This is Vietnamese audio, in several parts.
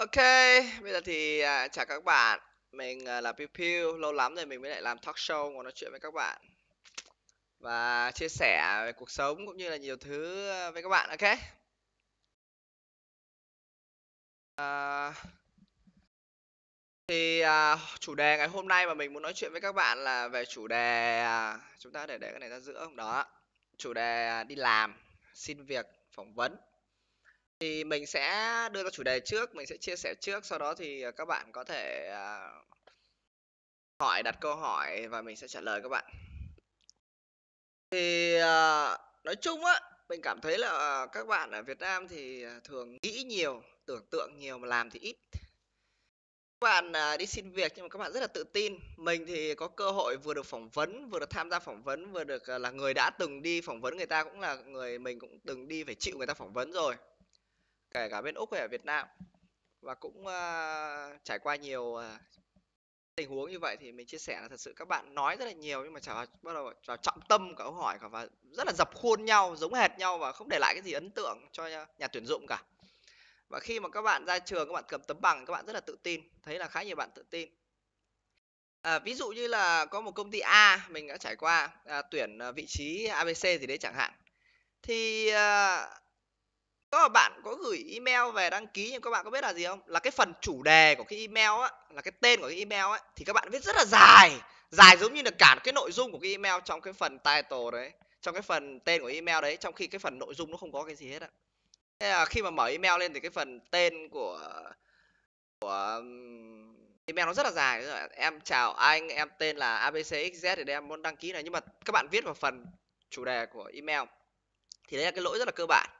Ok, bây giờ thì à, chào các bạn. Mình à, là Pew Pew, lâu lắm rồi mình mới lại làm talk show ngồi nói chuyện với các bạn và chia sẻ về cuộc sống cũng như là nhiều thứ à, với các bạn ok. À, thì à, chủ đề ngày hôm nay mà mình muốn nói chuyện với các bạn là về chủ đề à, chúng ta để để cái này ra giữa không đó. Chủ đề à, đi làm, xin việc, phỏng vấn thì mình sẽ đưa ra chủ đề trước, mình sẽ chia sẻ trước, sau đó thì à, các bạn có thể à, hỏi đặt câu hỏi và mình sẽ trả lời các bạn. Thì à, nói chung á, mình cảm thấy là à, các bạn ở Việt Nam thì à, thường nghĩ nhiều, tưởng tượng nhiều mà làm thì ít. Các bạn à, đi xin việc nhưng mà các bạn rất là tự tin. Mình thì có cơ hội vừa được phỏng vấn, vừa được tham gia phỏng vấn, vừa được à, là người đã từng đi phỏng vấn người ta cũng là người mình cũng từng đi phải chịu người ta phỏng vấn rồi kể cả bên Úc hay ở Việt Nam và cũng uh, trải qua nhiều uh, tình huống như vậy thì mình chia sẻ là thật sự các bạn nói rất là nhiều nhưng mà chả bắt đầu chả trọng tâm cả câu hỏi cả và rất là dập khuôn nhau giống hệt nhau và không để lại cái gì ấn tượng cho nhà, nhà tuyển dụng cả và khi mà các bạn ra trường các bạn cầm tấm bằng các bạn rất là tự tin thấy là khá nhiều bạn tự tin à, ví dụ như là có một công ty A mình đã trải qua à, tuyển ờ, vị trí ABC gì đấy chẳng hạn thì à, các bạn có gửi email về đăng ký nhưng các bạn có biết là gì không là cái phần chủ đề của cái email á là cái tên của cái email ấy thì các bạn viết rất là dài dài giống như là cả cái nội dung của cái email trong cái phần title đấy trong cái phần tên của email đấy trong khi cái phần nội dung nó không có cái gì hết á thế là khi mà mở email lên thì cái phần tên của của email nó rất là dài em chào anh em tên là abcxz thì em muốn đăng ký này nhưng mà các bạn viết vào phần chủ đề của email thì đấy là cái lỗi rất là cơ bản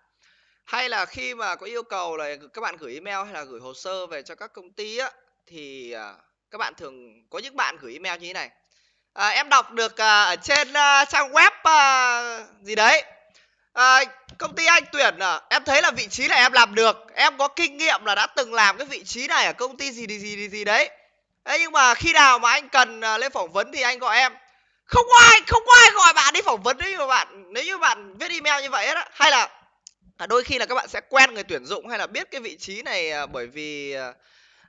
hay là khi mà có yêu cầu là các bạn gửi email hay là gửi hồ sơ về cho các công ty á thì à, các bạn thường có những bạn gửi email như thế này à, em đọc được à, ở trên à, trang web à, gì đấy à, công ty anh tuyển à, em thấy là vị trí này em làm được em có kinh nghiệm là đã từng làm cái vị trí này ở công ty gì gì gì gì đấy Đấy, nhưng mà khi nào mà anh cần à, lên phỏng vấn thì anh gọi em không có ai không có ai gọi bạn đi phỏng vấn đấy mà bạn nếu như bạn viết email như vậy đó hay là à, đôi khi là các bạn sẽ quen người tuyển dụng hay là biết cái vị trí này à, bởi vì à,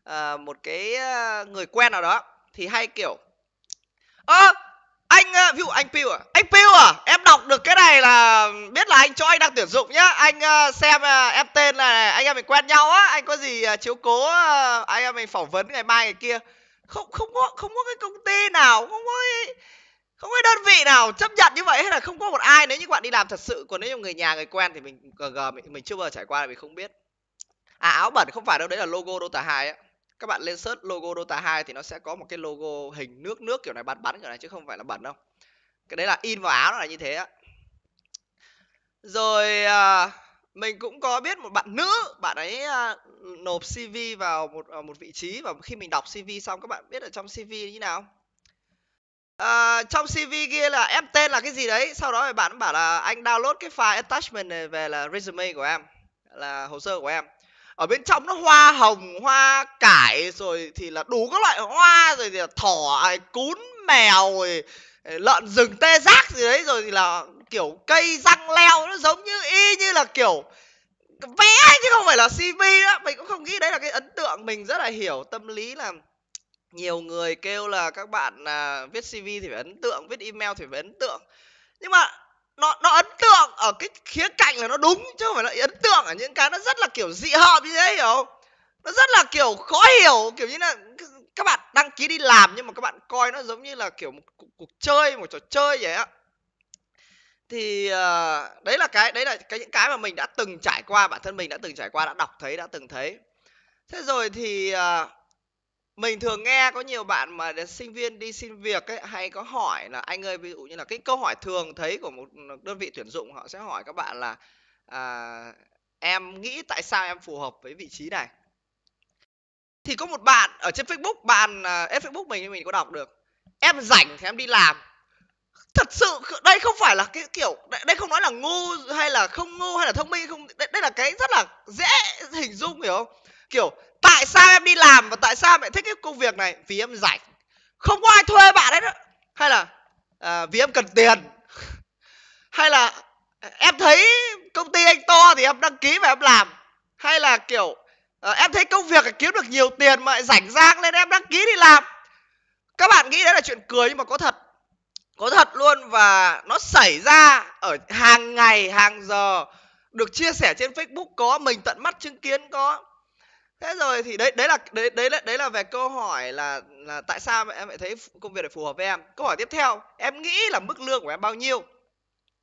à một cái à, người quen nào đó thì hay kiểu ơ anh ví dụ anh Piu à anh Piu à em đọc được cái này là biết là anh cho anh đang tuyển dụng nhá anh xem à, em tên là anh em mình quen nhau á anh có gì à, chiếu cố anh em mình phỏng vấn ngày mai ngày kia không không có không có cái công ty nào không có cái không có đơn vị nào chấp nhận như vậy hay là không có một ai nếu như bạn đi làm thật sự còn nếu như người nhà người quen thì mình gờ mình, mình chưa bao giờ trải qua mình không biết à áo bẩn không phải đâu đấy là logo dota 2 á các bạn lên search logo dota 2 thì nó sẽ có một cái logo hình nước nước kiểu này bắn bắn kiểu này chứ không phải là bẩn đâu cái đấy là in vào áo nó là như thế á rồi à, mình cũng có biết một bạn nữ bạn ấy à, nộp cv vào một à, một vị trí và khi mình đọc cv xong các bạn biết ở trong cv như thế nào à, trong cv kia là em tên là cái gì đấy sau đó thì bạn bảo là anh download cái file attachment này về là resume của em là hồ sơ của em ở bên trong nó hoa hồng hoa cải rồi thì là đủ các loại hoa rồi thì là thỏ cún mèo rồi ờ, lợn rừng tê giác gì đấy rồi thì là kiểu cây răng leo nó giống như y như là kiểu vẽ chứ không phải là cv đó mình cũng không nghĩ đấy là cái ấn tượng mình rất là hiểu tâm lý là nhiều người kêu là các bạn là viết cv thì phải ấn tượng viết email thì phải ấn tượng nhưng mà nó nó ấn tượng ở cái khía cạnh là nó đúng chứ không phải là ấn tượng ở những cái nó rất là kiểu dị hợm như thế hiểu không nó rất là kiểu khó hiểu kiểu như là các bạn đăng ký đi làm nhưng mà các bạn coi nó giống như là kiểu một cuộc, cuộc chơi một trò chơi vậy á thì uh, đấy là cái đấy là cái những cái mà mình đã từng trải qua bản thân mình đã từng trải qua đã đọc thấy đã từng thấy thế rồi thì uh, mình thường nghe có nhiều bạn mà sinh viên đi xin việc ấy hay có hỏi là anh ơi ví dụ như là cái câu hỏi thường thấy của một đơn vị tuyển dụng họ sẽ hỏi các bạn là à, em nghĩ tại sao em phù hợp với vị trí này thì có một bạn ở trên Facebook bạn uh, Facebook mình mình có đọc được em rảnh thì em đi làm thật sự đây không phải là cái kiểu đây không nói là ngu hay là không ngu hay là thông minh không đây, đây là cái rất là dễ hình dung hiểu không kiểu tại sao em đi làm và tại sao em lại thích cái công việc này vì em rảnh không có ai thuê bạn đấy đó. hay là à, vì em cần tiền hay là em thấy công ty anh to thì em đăng ký và em làm hay là kiểu à, em thấy công việc kiếm được nhiều tiền mà lại rảnh rang nên em đăng ký đi làm các bạn nghĩ đấy là chuyện cười nhưng mà có thật có thật luôn và nó xảy ra ở hàng ngày hàng giờ được chia sẻ trên facebook có mình tận mắt chứng kiến có thế rồi thì đấy đấy là đấy đấy là đấy là về câu hỏi là là tại sao em lại thấy công việc này phù hợp với em câu hỏi tiếp theo em nghĩ là mức lương của em bao nhiêu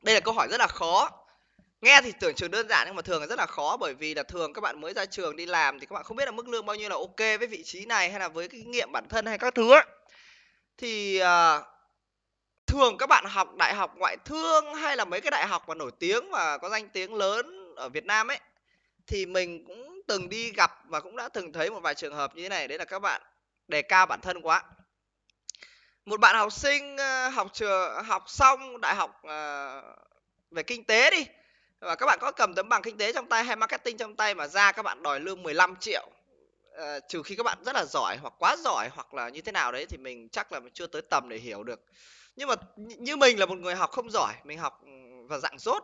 đây là câu hỏi rất là khó nghe thì tưởng trường đơn giản nhưng mà thường là rất là khó bởi vì là thường các bạn mới ra trường đi làm thì các bạn không biết là mức lương bao nhiêu là ok với vị trí này hay là với kinh nghiệm bản thân hay các thứ thì uh, thường các bạn học đại học ngoại thương hay là mấy cái đại học mà nổi tiếng và có danh tiếng lớn ở Việt Nam ấy thì mình cũng từng đi gặp và cũng đã từng thấy một vài trường hợp như thế này đấy là các bạn đề cao bản thân quá một bạn học sinh ờ, học trường học xong đại học ờ, về kinh tế đi và các bạn có cầm tấm bằng kinh tế trong tay hay marketing trong tay mà ra các bạn đòi lương 15 triệu à, trừ khi các bạn rất là giỏi hoặc quá giỏi hoặc là như thế nào đấy thì mình chắc là mình chưa tới tầm để hiểu được nhưng mà như mình là một người học không giỏi mình học ừ, và dạng rốt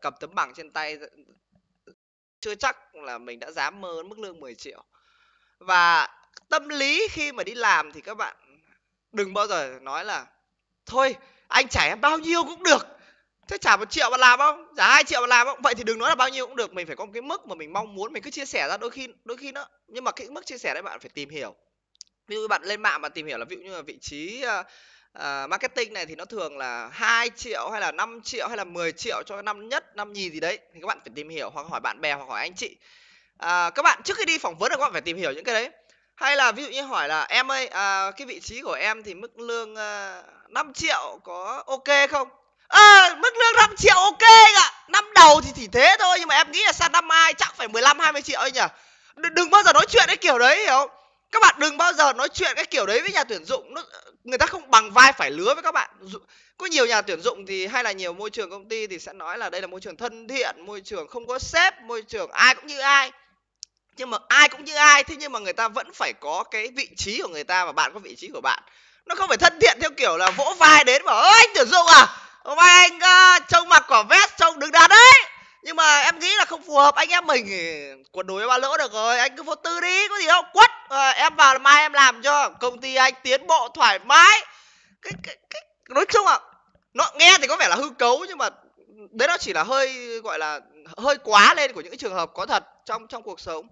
cầm tấm bằng trên tay chưa chắc là mình đã dám mơ mức lương 10 triệu và tâm lý khi mà đi làm thì các bạn đừng bao giờ nói là thôi anh trả em bao nhiêu cũng được thế trả một triệu bạn làm không trả hai triệu bạn làm không vậy thì đừng nói là bao nhiêu cũng được mình phải có một cái mức mà mình mong muốn mình cứ chia sẻ ra đôi khi đôi khi nó nhưng mà cái mức chia sẻ đấy bạn phải tìm hiểu ví dụ bạn lên mạng bạn tìm hiểu là ví dụ như là vị trí ờ, à, marketing này thì nó thường là 2 triệu hay là 5 triệu hay là 10 triệu cho năm nhất năm nhì gì đấy thì các bạn phải tìm hiểu hoặc hỏi bạn bè hoặc hỏi anh chị à, các bạn trước khi đi phỏng vấn là các bạn phải tìm hiểu những cái đấy hay là ví dụ như hỏi là em ơi à, cái vị trí của em thì mức lương à, ờ, 5 triệu có ok không à, mức lương 5 triệu ok ạ năm đầu thì chỉ thế thôi nhưng mà em nghĩ là sang năm mai chắc phải 15 20 triệu ấy nhỉ đừng bao giờ nói chuyện cái kiểu đấy hiểu không các bạn đừng bao giờ nói chuyện cái kiểu đấy với nhà tuyển dụng nó người ta không bằng vai phải lứa với các bạn có nhiều nhà tuyển dụng thì hay là nhiều môi trường công ty thì sẽ nói là đây là môi trường thân thiện môi trường không có sếp môi trường ai cũng như ai nhưng mà ai cũng như ai thế nhưng mà người ta vẫn phải có cái vị trí của người ta và bạn có vị trí của bạn nó không phải thân thiện theo kiểu là vỗ vai đến mà ơi anh tuyển dụng à hôm nay anh uh, trông mặc quả vest trông đứng đắn đấy nhưng mà em nghĩ là không phù hợp anh em mình ừ, quần đùi ba lỗ được rồi anh cứ vô tư đi có gì đâu quất à, em vào là mai em làm cho công ty anh tiến bộ thoải mái cái, cái, cái nói chung là nó nghe thì có vẻ là hư cấu nhưng mà đấy nó chỉ là hơi gọi là hơi quá lên của những trường hợp có thật trong trong cuộc sống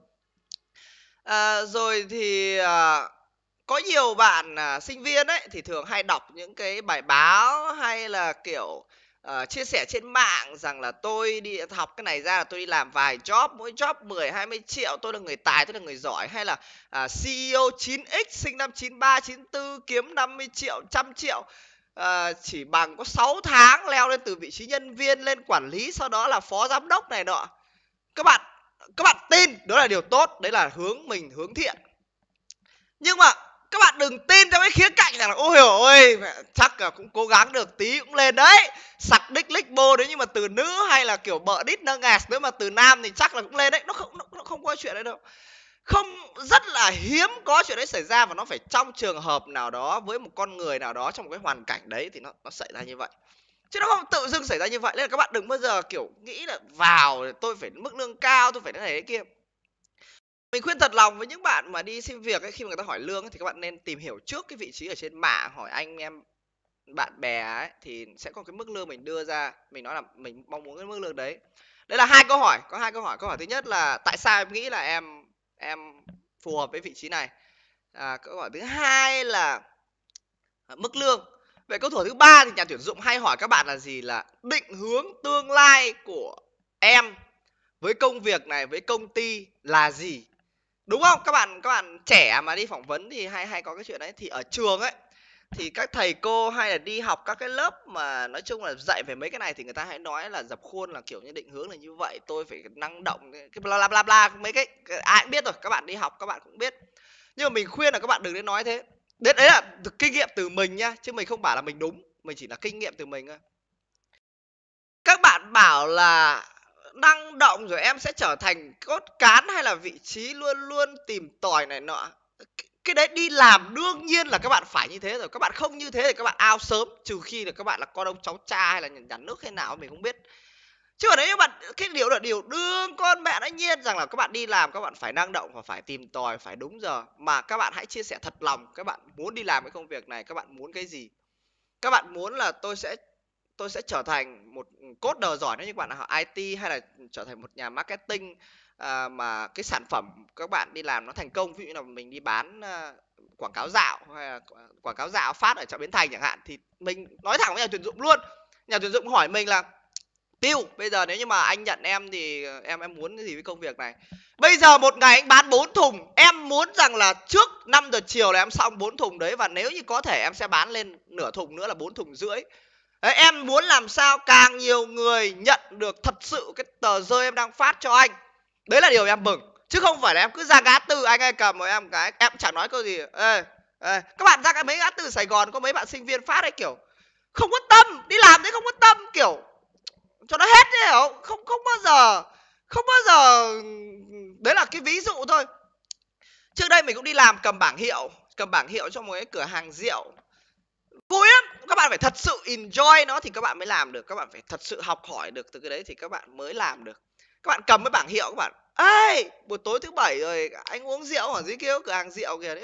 à, rồi thì à, có nhiều bạn à, sinh viên ấy thì thường hay đọc những cái bài báo hay là kiểu uh, chia sẻ trên mạng rằng là tôi đi học cái này ra là tôi đi làm vài job mỗi job 10 20 triệu tôi là người tài tôi là người giỏi hay là uh, à, CEO 9X sinh năm 93 94 kiếm 50 triệu trăm triệu uh, chỉ bằng có 6 tháng leo lên từ vị trí nhân viên lên quản lý sau đó là phó giám đốc này nọ các bạn các bạn tin đó là điều tốt đấy là hướng mình hướng thiện nhưng mà các bạn đừng tin theo cái khía cạnh rằng là ôi ôi chắc là cũng cố gắng được tí cũng lên đấy sặc đích lích bô đấy nhưng mà từ nữ hay là kiểu bợ đít nâng ngạt nếu mà từ nam thì chắc là cũng lên đấy nó không nó, nó không có chuyện đấy đâu không rất là hiếm có chuyện đấy xảy ra và nó phải trong trường hợp nào đó với một con người nào đó trong một cái hoàn cảnh đấy thì nó nó xảy ra như vậy chứ nó không tự dưng xảy ra như vậy nên là các bạn đừng bao giờ kiểu nghĩ là vào tôi phải mức lương cao tôi phải thế này thế kia mình khuyên thật lòng với những bạn mà đi xin việc ấy khi mà người ta hỏi lương ấy, thì các bạn nên tìm hiểu trước cái vị trí ở trên mạng hỏi anh em bạn bè ấy, thì sẽ có cái mức lương mình đưa ra mình nói là mình mong muốn cái mức lương đấy đây là hai câu hỏi có hai câu hỏi câu hỏi thứ nhất là tại sao em nghĩ là em em phù hợp với vị trí này à, câu hỏi thứ hai là mức lương vậy câu hỏi thứ ba thì nhà tuyển dụng hay hỏi các bạn là gì là định hướng tương lai của em với công việc này với công ty là gì đúng không các bạn các bạn trẻ mà đi phỏng vấn thì hay hay có cái chuyện đấy thì ở trường ấy thì các thầy cô hay là đi học các cái lớp mà nói chung là dạy về mấy cái này thì người ta hãy nói là dập khuôn là kiểu như định hướng là như vậy tôi phải năng động cái bla bla bla, bla mấy cái, ai cũng biết rồi các bạn đi học các bạn cũng biết nhưng mà mình khuyên là các bạn đừng đến nói thế đấy đấy là kinh nghiệm từ mình nha chứ mình không bảo là mình đúng mình chỉ là kinh nghiệm từ mình thôi các bạn bảo là năng động rồi em sẽ trở thành cốt cán hay là vị trí luôn luôn tìm tòi này nọ cái đấy đi làm đương nhiên là các bạn phải như thế rồi các bạn không như thế thì các bạn ao sớm trừ khi là các bạn là con ông cháu cha hay là nhà nước hay nào mình không biết chứ còn đấy các bạn cái điều là điều đương con mẹ đã nhiên rằng là các bạn đi làm các bạn phải năng động và phải tìm tòi phải đúng giờ mà các bạn hãy chia sẻ thật lòng các bạn muốn đi làm cái công việc này các bạn muốn cái gì các bạn muốn là tôi sẽ tôi sẽ trở thành một coder giỏi nếu như bạn học IT hay là trở thành một nhà marketing à, mà cái sản phẩm các bạn đi làm nó thành công ví dụ như là mình đi bán à, quảng cáo dạo hay là quảng cáo dạo phát ở chợ bến thành chẳng hạn thì mình nói thẳng với nhà tuyển dụng luôn nhà tuyển dụng hỏi mình là tiêu bây giờ nếu như mà anh nhận em thì ờ, em em muốn cái gì với công việc này bây giờ một ngày anh bán bốn thùng em muốn rằng là trước 5 giờ chiều là em xong bốn thùng đấy và nếu như có thể em sẽ bán lên nửa thùng nữa là bốn thùng rưỡi em muốn làm sao càng nhiều người nhận được thật sự cái tờ rơi em đang phát cho anh đấy là điều em mừng chứ không phải là em cứ ra gá từ anh ấy cầm rồi em cái em chẳng nói câu gì ê, ê. các bạn ra cái mấy gá từ sài gòn có mấy bạn sinh viên phát ấy kiểu không có tâm đi làm thế không có tâm kiểu cho nó hết đấy hiểu không không bao giờ không bao giờ đấy là cái ví dụ thôi trước đây mình cũng đi làm cầm bảng hiệu cầm bảng hiệu cho một cái cửa hàng rượu vui lắm các bạn phải thật sự enjoy nó thì các bạn mới làm được các bạn phải thật sự học hỏi được từ cái đấy thì các bạn mới làm được các bạn cầm cái bảng hiệu các bạn ê buổi tối thứ bảy rồi anh uống rượu ở dưới kia cửa hàng rượu kìa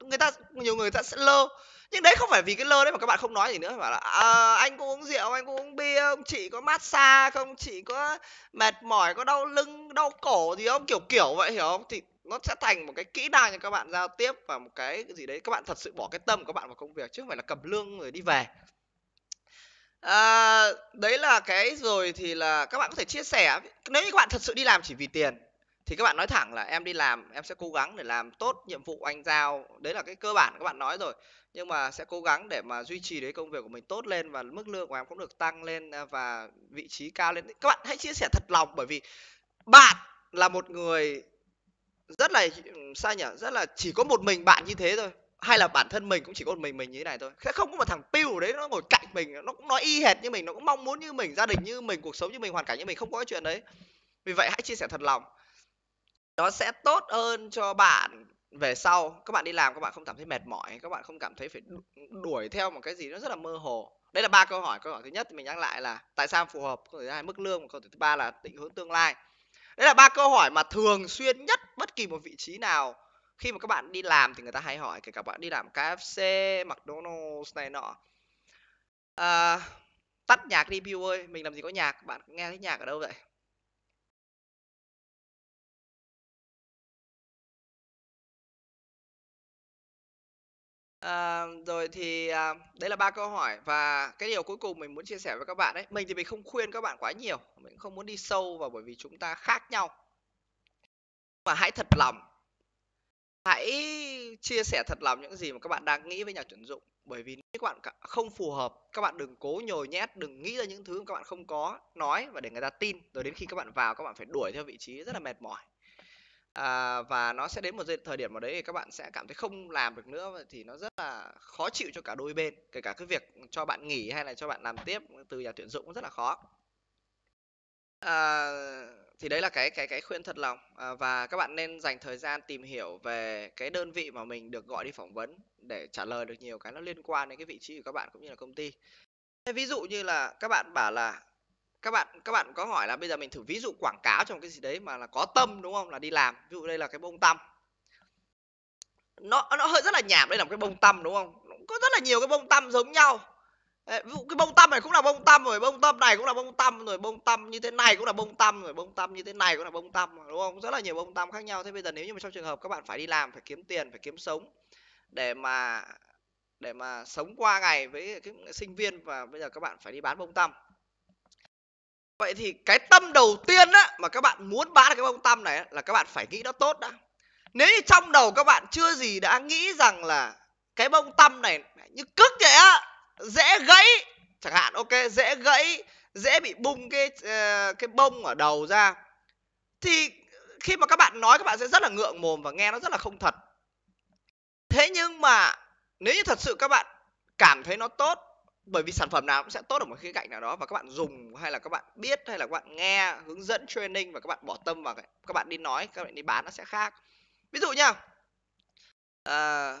người ta nhiều người ta sẽ lơ nhưng đấy không phải vì cái lơ đấy mà các bạn không nói gì nữa bảo là à, anh có uống rượu anh có uống bia không chị có massage không chị có mệt mỏi có đau lưng đau cổ gì không kiểu kiểu vậy hiểu không thì nó sẽ thành một cái kỹ năng cho các bạn giao tiếp và một cái gì đấy các bạn thật sự bỏ cái tâm của các bạn vào công việc chứ không phải là cầm lương rồi đi về à, đấy là cái rồi thì là các bạn có thể chia sẻ nếu như các bạn thật sự đi làm chỉ vì tiền thì các bạn nói thẳng là em đi làm em sẽ cố gắng để làm tốt nhiệm vụ anh giao đấy là cái cơ bản các bạn nói rồi nhưng mà sẽ cố gắng để mà duy trì đấy công việc của mình tốt lên và mức lương của em cũng được tăng lên à, và vị trí cao lên các bạn hãy chia sẻ thật lòng bởi vì bạn là một người rất là sao nhỉ rất là chỉ có một mình bạn như thế thôi hay là bản thân mình cũng chỉ có một mình mình như thế này thôi sẽ không có một thằng piu đấy nó ngồi cạnh mình nó cũng nói y hệt như mình nó cũng mong muốn như mình gia đình như mình cuộc sống như mình hoàn cảnh như mình không có cái chuyện đấy vì vậy hãy chia sẻ thật lòng nó sẽ tốt hơn cho bạn về sau các bạn đi làm các bạn không cảm thấy mệt mỏi các bạn không cảm thấy phải đuổi theo một cái gì nó rất là mơ hồ đây là ba câu hỏi câu hỏi thứ nhất thì mình nhắc lại là tại sao phù hợp câu hỏi thứ hai mức lương câu hỏi thứ ba là định hướng tương lai đấy là ba câu hỏi mà thường xuyên nhất bất kỳ một vị trí nào khi mà các bạn đi làm thì người ta hay hỏi kể cả bạn đi làm kfc mcdonald's này nọ à, tắt nhạc đi Pew ơi mình làm gì có nhạc bạn nghe thấy nhạc ở đâu vậy à, rồi thì à, đấy là ba câu hỏi và cái điều cuối cùng mình muốn chia sẻ với các bạn đấy mình thì mình không khuyên các bạn quá nhiều mình không muốn đi sâu vào bởi vì chúng ta khác nhau Mà hãy thật lòng hãy chia sẻ thật lòng những gì mà các bạn đang nghĩ với nhà tuyển dụng bởi vì nếu các bạn không phù hợp các bạn đừng cố nhồi nhét đừng nghĩ ra những thứ mà các bạn không có nói và để người ta tin rồi đến khi các bạn vào các bạn phải đuổi theo vị trí rất là mệt mỏi à, và nó sẽ đến một thời điểm mà đấy thì các bạn sẽ cảm thấy không làm được nữa thì nó rất là khó chịu cho cả đôi bên kể cả cái việc cho bạn nghỉ hay là cho bạn làm tiếp từ nhà tuyển dụng cũng rất là khó à, thì đấy là cái cái cái khuyên thật lòng à, và các bạn nên dành thời gian tìm hiểu về cái đơn vị mà mình được gọi đi phỏng vấn để trả lời được nhiều cái nó liên quan đến cái vị trí của các bạn cũng như là công ty ví dụ như là các bạn bảo là các bạn các bạn có hỏi là bây giờ mình thử ví dụ quảng cáo trong cái gì đấy mà là có tâm đúng không là đi làm ví dụ đây là cái bông tăm nó nó hơi rất là nhảm đây là một cái bông tăm đúng không có rất là nhiều cái bông tăm giống nhau ví dụ cái bông tăm này cũng là bông tăm rồi bông tăm này cũng là bông tăm rồi bông tăm như thế này cũng là bông tăm rồi bông tăm như thế này cũng là bông tăm đúng không rất là nhiều bông tăm khác nhau thế bây giờ nếu như mà trong trường hợp các bạn phải đi làm phải kiếm tiền phải kiếm sống để mà để mà sống qua ngày với cái sinh viên và bây giờ các bạn phải đi bán bông tăm vậy thì cái tâm đầu tiên á mà các bạn muốn bán cái bông tâm này á, là các bạn phải nghĩ nó tốt đã nếu như trong đầu các bạn chưa gì đã nghĩ rằng là cái bông tâm này như cức vậy á dễ gãy chẳng hạn ok dễ gãy dễ bị bung cái ờ, cái bông ở đầu ra thì khi mà các bạn nói các bạn sẽ rất là ngượng mồm và nghe nó rất là không thật thế nhưng mà nếu như thật sự các bạn cảm thấy nó tốt bởi vì sản phẩm nào cũng sẽ tốt ở một khía cạnh nào đó và các bạn dùng hay là các bạn biết hay là các bạn nghe hướng dẫn training và các bạn bỏ tâm vào các bạn đi nói các bạn đi bán nó sẽ khác ví dụ nhá à,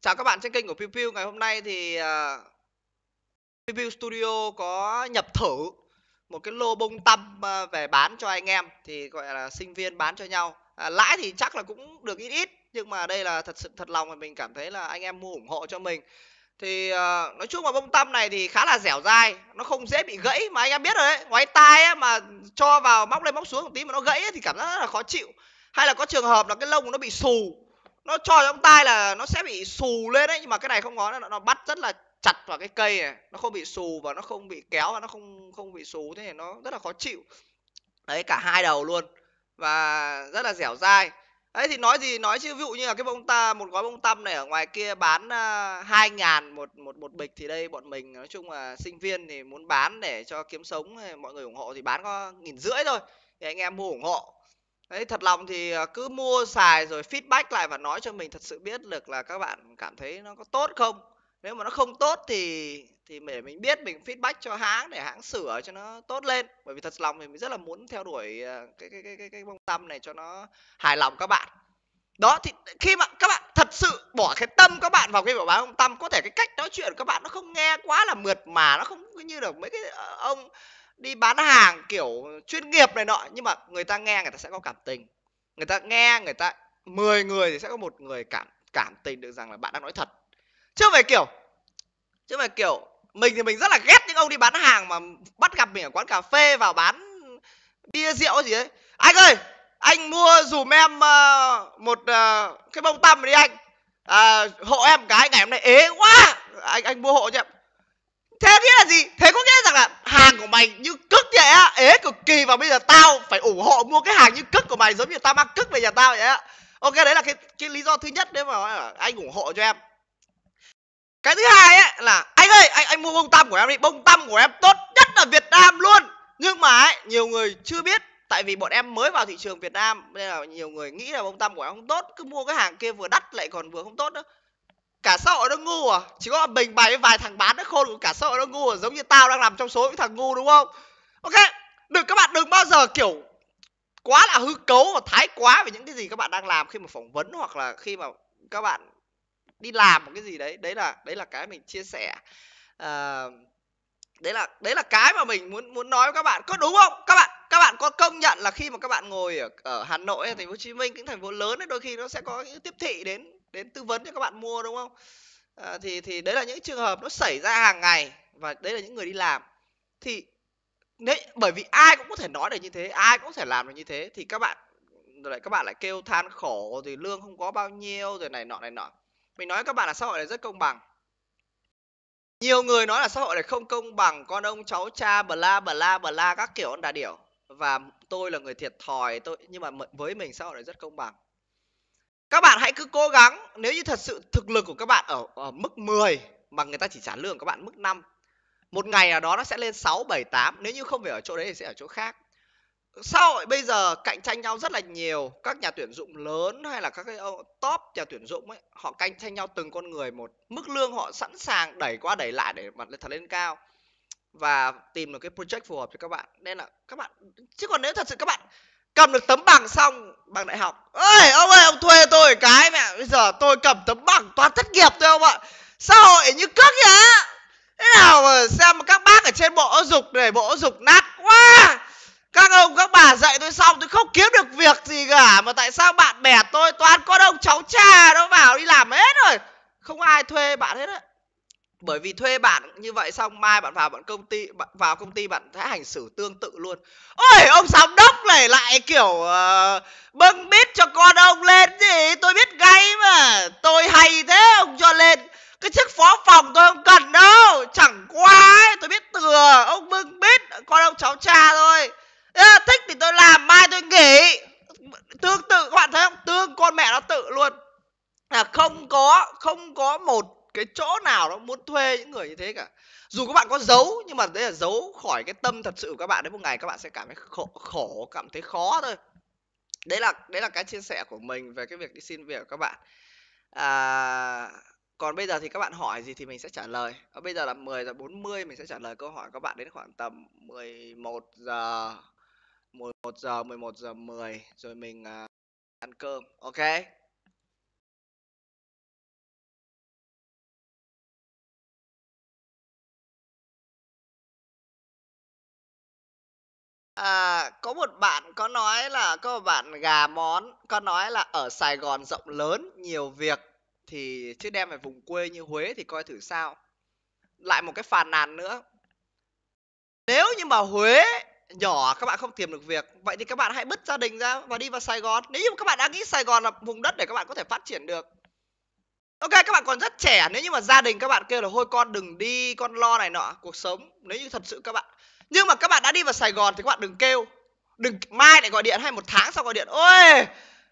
chào các bạn trên kênh của Pew Pew ngày hôm nay thì Pew ờ, Pew Studio có nhập thử một cái lô bông tăm ờ, về bán cho anh em thì gọi là sinh viên bán cho nhau à, lãi thì chắc là cũng được ít ít nhưng mà đây là thật sự thật lòng mà mình cảm thấy là anh em mua ủng hộ cho mình thì uh, nói chung là bông tăm này thì khá là dẻo dai nó không dễ bị gãy mà anh em biết rồi đấy ngoái tai ấy, mà cho vào móc lên móc xuống một tí mà nó gãy ấy, thì cảm giác rất là khó chịu hay là có trường hợp là cái lông nó bị xù nó cho trong tai là nó sẽ bị xù lên đấy nhưng mà cái này không có nó, nó bắt rất là chặt vào cái cây này nó không bị xù và nó không bị kéo và nó không không bị xù thế này nó rất là khó chịu đấy cả hai đầu luôn và rất là dẻo dai ấy thì nói gì nói chứ ví dụ như là cái bông ta một gói bông tăm này ở ngoài kia bán à, hai ngàn một một một bịch thì đây bọn mình nói chung là sinh viên thì muốn bán để cho kiếm sống mọi người ủng hộ thì bán có nghìn rưỡi thôi thì anh em mua ủng hộ đấy thật lòng thì à, cứ mua xài rồi feedback lại và nói cho mình thật sự biết được là các bạn cảm thấy nó có tốt không nếu mà nó không tốt thì thì để mình biết mình feedback cho hãng để hãng sửa cho nó tốt lên bởi vì thật lòng thì mình rất là muốn theo đuổi ờ, cái cái cái cái, cái bông tâm này cho nó hài lòng các bạn đó thì khi mà các bạn thật sự bỏ cái tâm các bạn vào cái bộ báo ông tâm có thể cái cách nói chuyện của các bạn nó không nghe quá là mượt mà nó không như được mấy cái ờ, ông đi bán hàng kiểu chuyên nghiệp này nọ nhưng mà người ta nghe người ta sẽ có cảm tình người ta nghe người ta 10 người thì sẽ có một người cảm cảm tình được rằng là bạn đang nói thật chứ về kiểu chứ về kiểu mình thì mình rất là ghét những ông đi bán hàng mà bắt gặp mình ở quán cà phê vào bán bia rượu gì đấy anh ơi anh mua dùm em uh, một uh, cái bông tăm đi anh à, hộ em cái ngày hôm nay ế quá anh anh mua hộ cho em thế nghĩa là gì thế có nghĩa rằng là hàng của mày như cức vậy á ế cực kỳ và bây giờ tao phải ủng hộ mua cái hàng như cức của mày giống như tao mang cức về nhà tao vậy á ok đấy là cái cái lý do thứ nhất đấy mà anh ủng hộ cho em cái thứ hai ấy là anh ơi anh anh mua bông tăm của em đi bông tăm của em tốt nhất ở việt nam luôn nhưng mà ấy, nhiều người chưa biết tại vì bọn em mới vào thị trường việt nam nên là nhiều người nghĩ là bông tăm của em không tốt cứ mua cái hàng kia vừa đắt lại còn vừa không tốt nữa cả xã hội nó ngu à chỉ có mình bày với vài thằng bán nó khôn của cả xã hội nó ngu à giống như tao đang nằm trong số những thằng ngu đúng không ok đừng các bạn đừng bao giờ kiểu quá là hư cấu và thái quá về những cái gì các bạn đang làm khi mà phỏng vấn hoặc là khi mà các bạn đi làm một cái gì đấy đấy là đấy là cái mình chia sẻ à, đấy là đấy là cái mà mình muốn muốn nói với các bạn có đúng không các bạn các bạn có công nhận là khi mà các bạn ngồi ở, ở Hà Nội hay Thành phố Hồ Chí Minh những thành phố lớn ấy, đôi khi nó sẽ có những tiếp thị đến đến tư vấn cho các bạn mua đúng không à, thì thì đấy là những trường hợp nó xảy ra hàng ngày và đấy là những người đi làm thì đấy, bởi vì ai cũng có thể nói được như thế ai cũng có thể làm được như thế thì các bạn rồi lại các bạn lại kêu than khổ thì lương không có bao nhiêu rồi này nọ này nọ mình nói các bạn là xã hội này rất công bằng nhiều người nói là xã hội này không công bằng con ông cháu cha bla bla bla các kiểu đà điểu và tôi là người thiệt thòi tôi nhưng mà với mình xã hội này rất công bằng các bạn hãy cứ cố gắng nếu như thật sự thực lực của các bạn ở, ở mức 10 mà người ta chỉ trả lương các bạn mức 5 một ngày nào đó nó sẽ lên 6, 7, 8 nếu như không phải ở chỗ đấy thì sẽ ở chỗ khác xã hội bây giờ cạnh tranh nhau rất là nhiều các nhà tuyển dụng lớn hay là các cái ờ, top nhà tuyển dụng ấy họ cạnh tranh nhau từng con người một mức lương họ sẵn sàng đẩy qua đẩy lại để mặt lên thật lên cao và tìm được cái project phù hợp cho các bạn nên là các bạn chứ còn nếu thật sự các bạn cầm được tấm bằng xong bằng đại học ơi ông ơi ông thuê tôi cái mẹ bây giờ tôi cầm tấm bằng toán thất nghiệp thôi ông ạ xã hội như cước vậy thế nào mà xem các bác ở trên bộ dục này bộ dục nát quá các ông các bà dạy tôi xong tôi không kiếm được việc gì cả mà tại sao bạn bè tôi toàn con ông cháu cha nó vào đi làm hết rồi không ai thuê bạn hết á bởi vì thuê bạn như vậy xong mai bạn vào bạn công ty bạn vào công ty bạn sẽ hành xử tương tự luôn ôi ông giám đốc này lại kiểu uh, bưng bít cho con ông lên gì tôi biết ngay mà tôi hay thế ông cho lên cái chức phó phòng tôi không cần đâu chẳng qua ấy tôi biết thừa ông bưng bít con ông cháu cha thôi thích thì tôi làm mai tôi nghỉ tương tự các bạn thấy không tương con mẹ nó tự luôn là không có không có một cái chỗ nào nó muốn thuê những người như thế cả dù các bạn có giấu nhưng mà đấy là giấu khỏi cái tâm thật sự của các bạn đến một ngày các bạn sẽ cảm thấy khổ, khổ cảm thấy khó thôi đấy là đấy là cái chia sẻ của mình về cái việc đi xin việc của các bạn à, còn bây giờ thì các bạn hỏi gì thì mình sẽ trả lời à, bây giờ là 10 giờ 40 mình sẽ trả lời câu hỏi các bạn đến khoảng tầm 11 giờ 11 giờ 11 giờ 10 rồi mình uh, ăn cơm ok À, có một bạn có nói là có một bạn gà món có nói là ở Sài Gòn rộng lớn nhiều việc thì chứ đem về vùng quê như Huế thì coi thử sao lại một cái phàn nàn nữa nếu như mà Huế nhỏ các bạn không tìm được việc vậy thì các bạn hãy bứt gia đình ra và đi vào sài gòn nếu như các bạn đã nghĩ sài gòn là vùng đất để các bạn có thể phát triển được ok các bạn còn rất trẻ nếu như mà gia đình các bạn kêu là thôi con đừng đi con lo này nọ cuộc sống nếu như thật sự các bạn nhưng mà các bạn đã đi vào sài gòn thì các bạn đừng kêu đừng mai lại gọi điện hay một tháng sau gọi điện ôi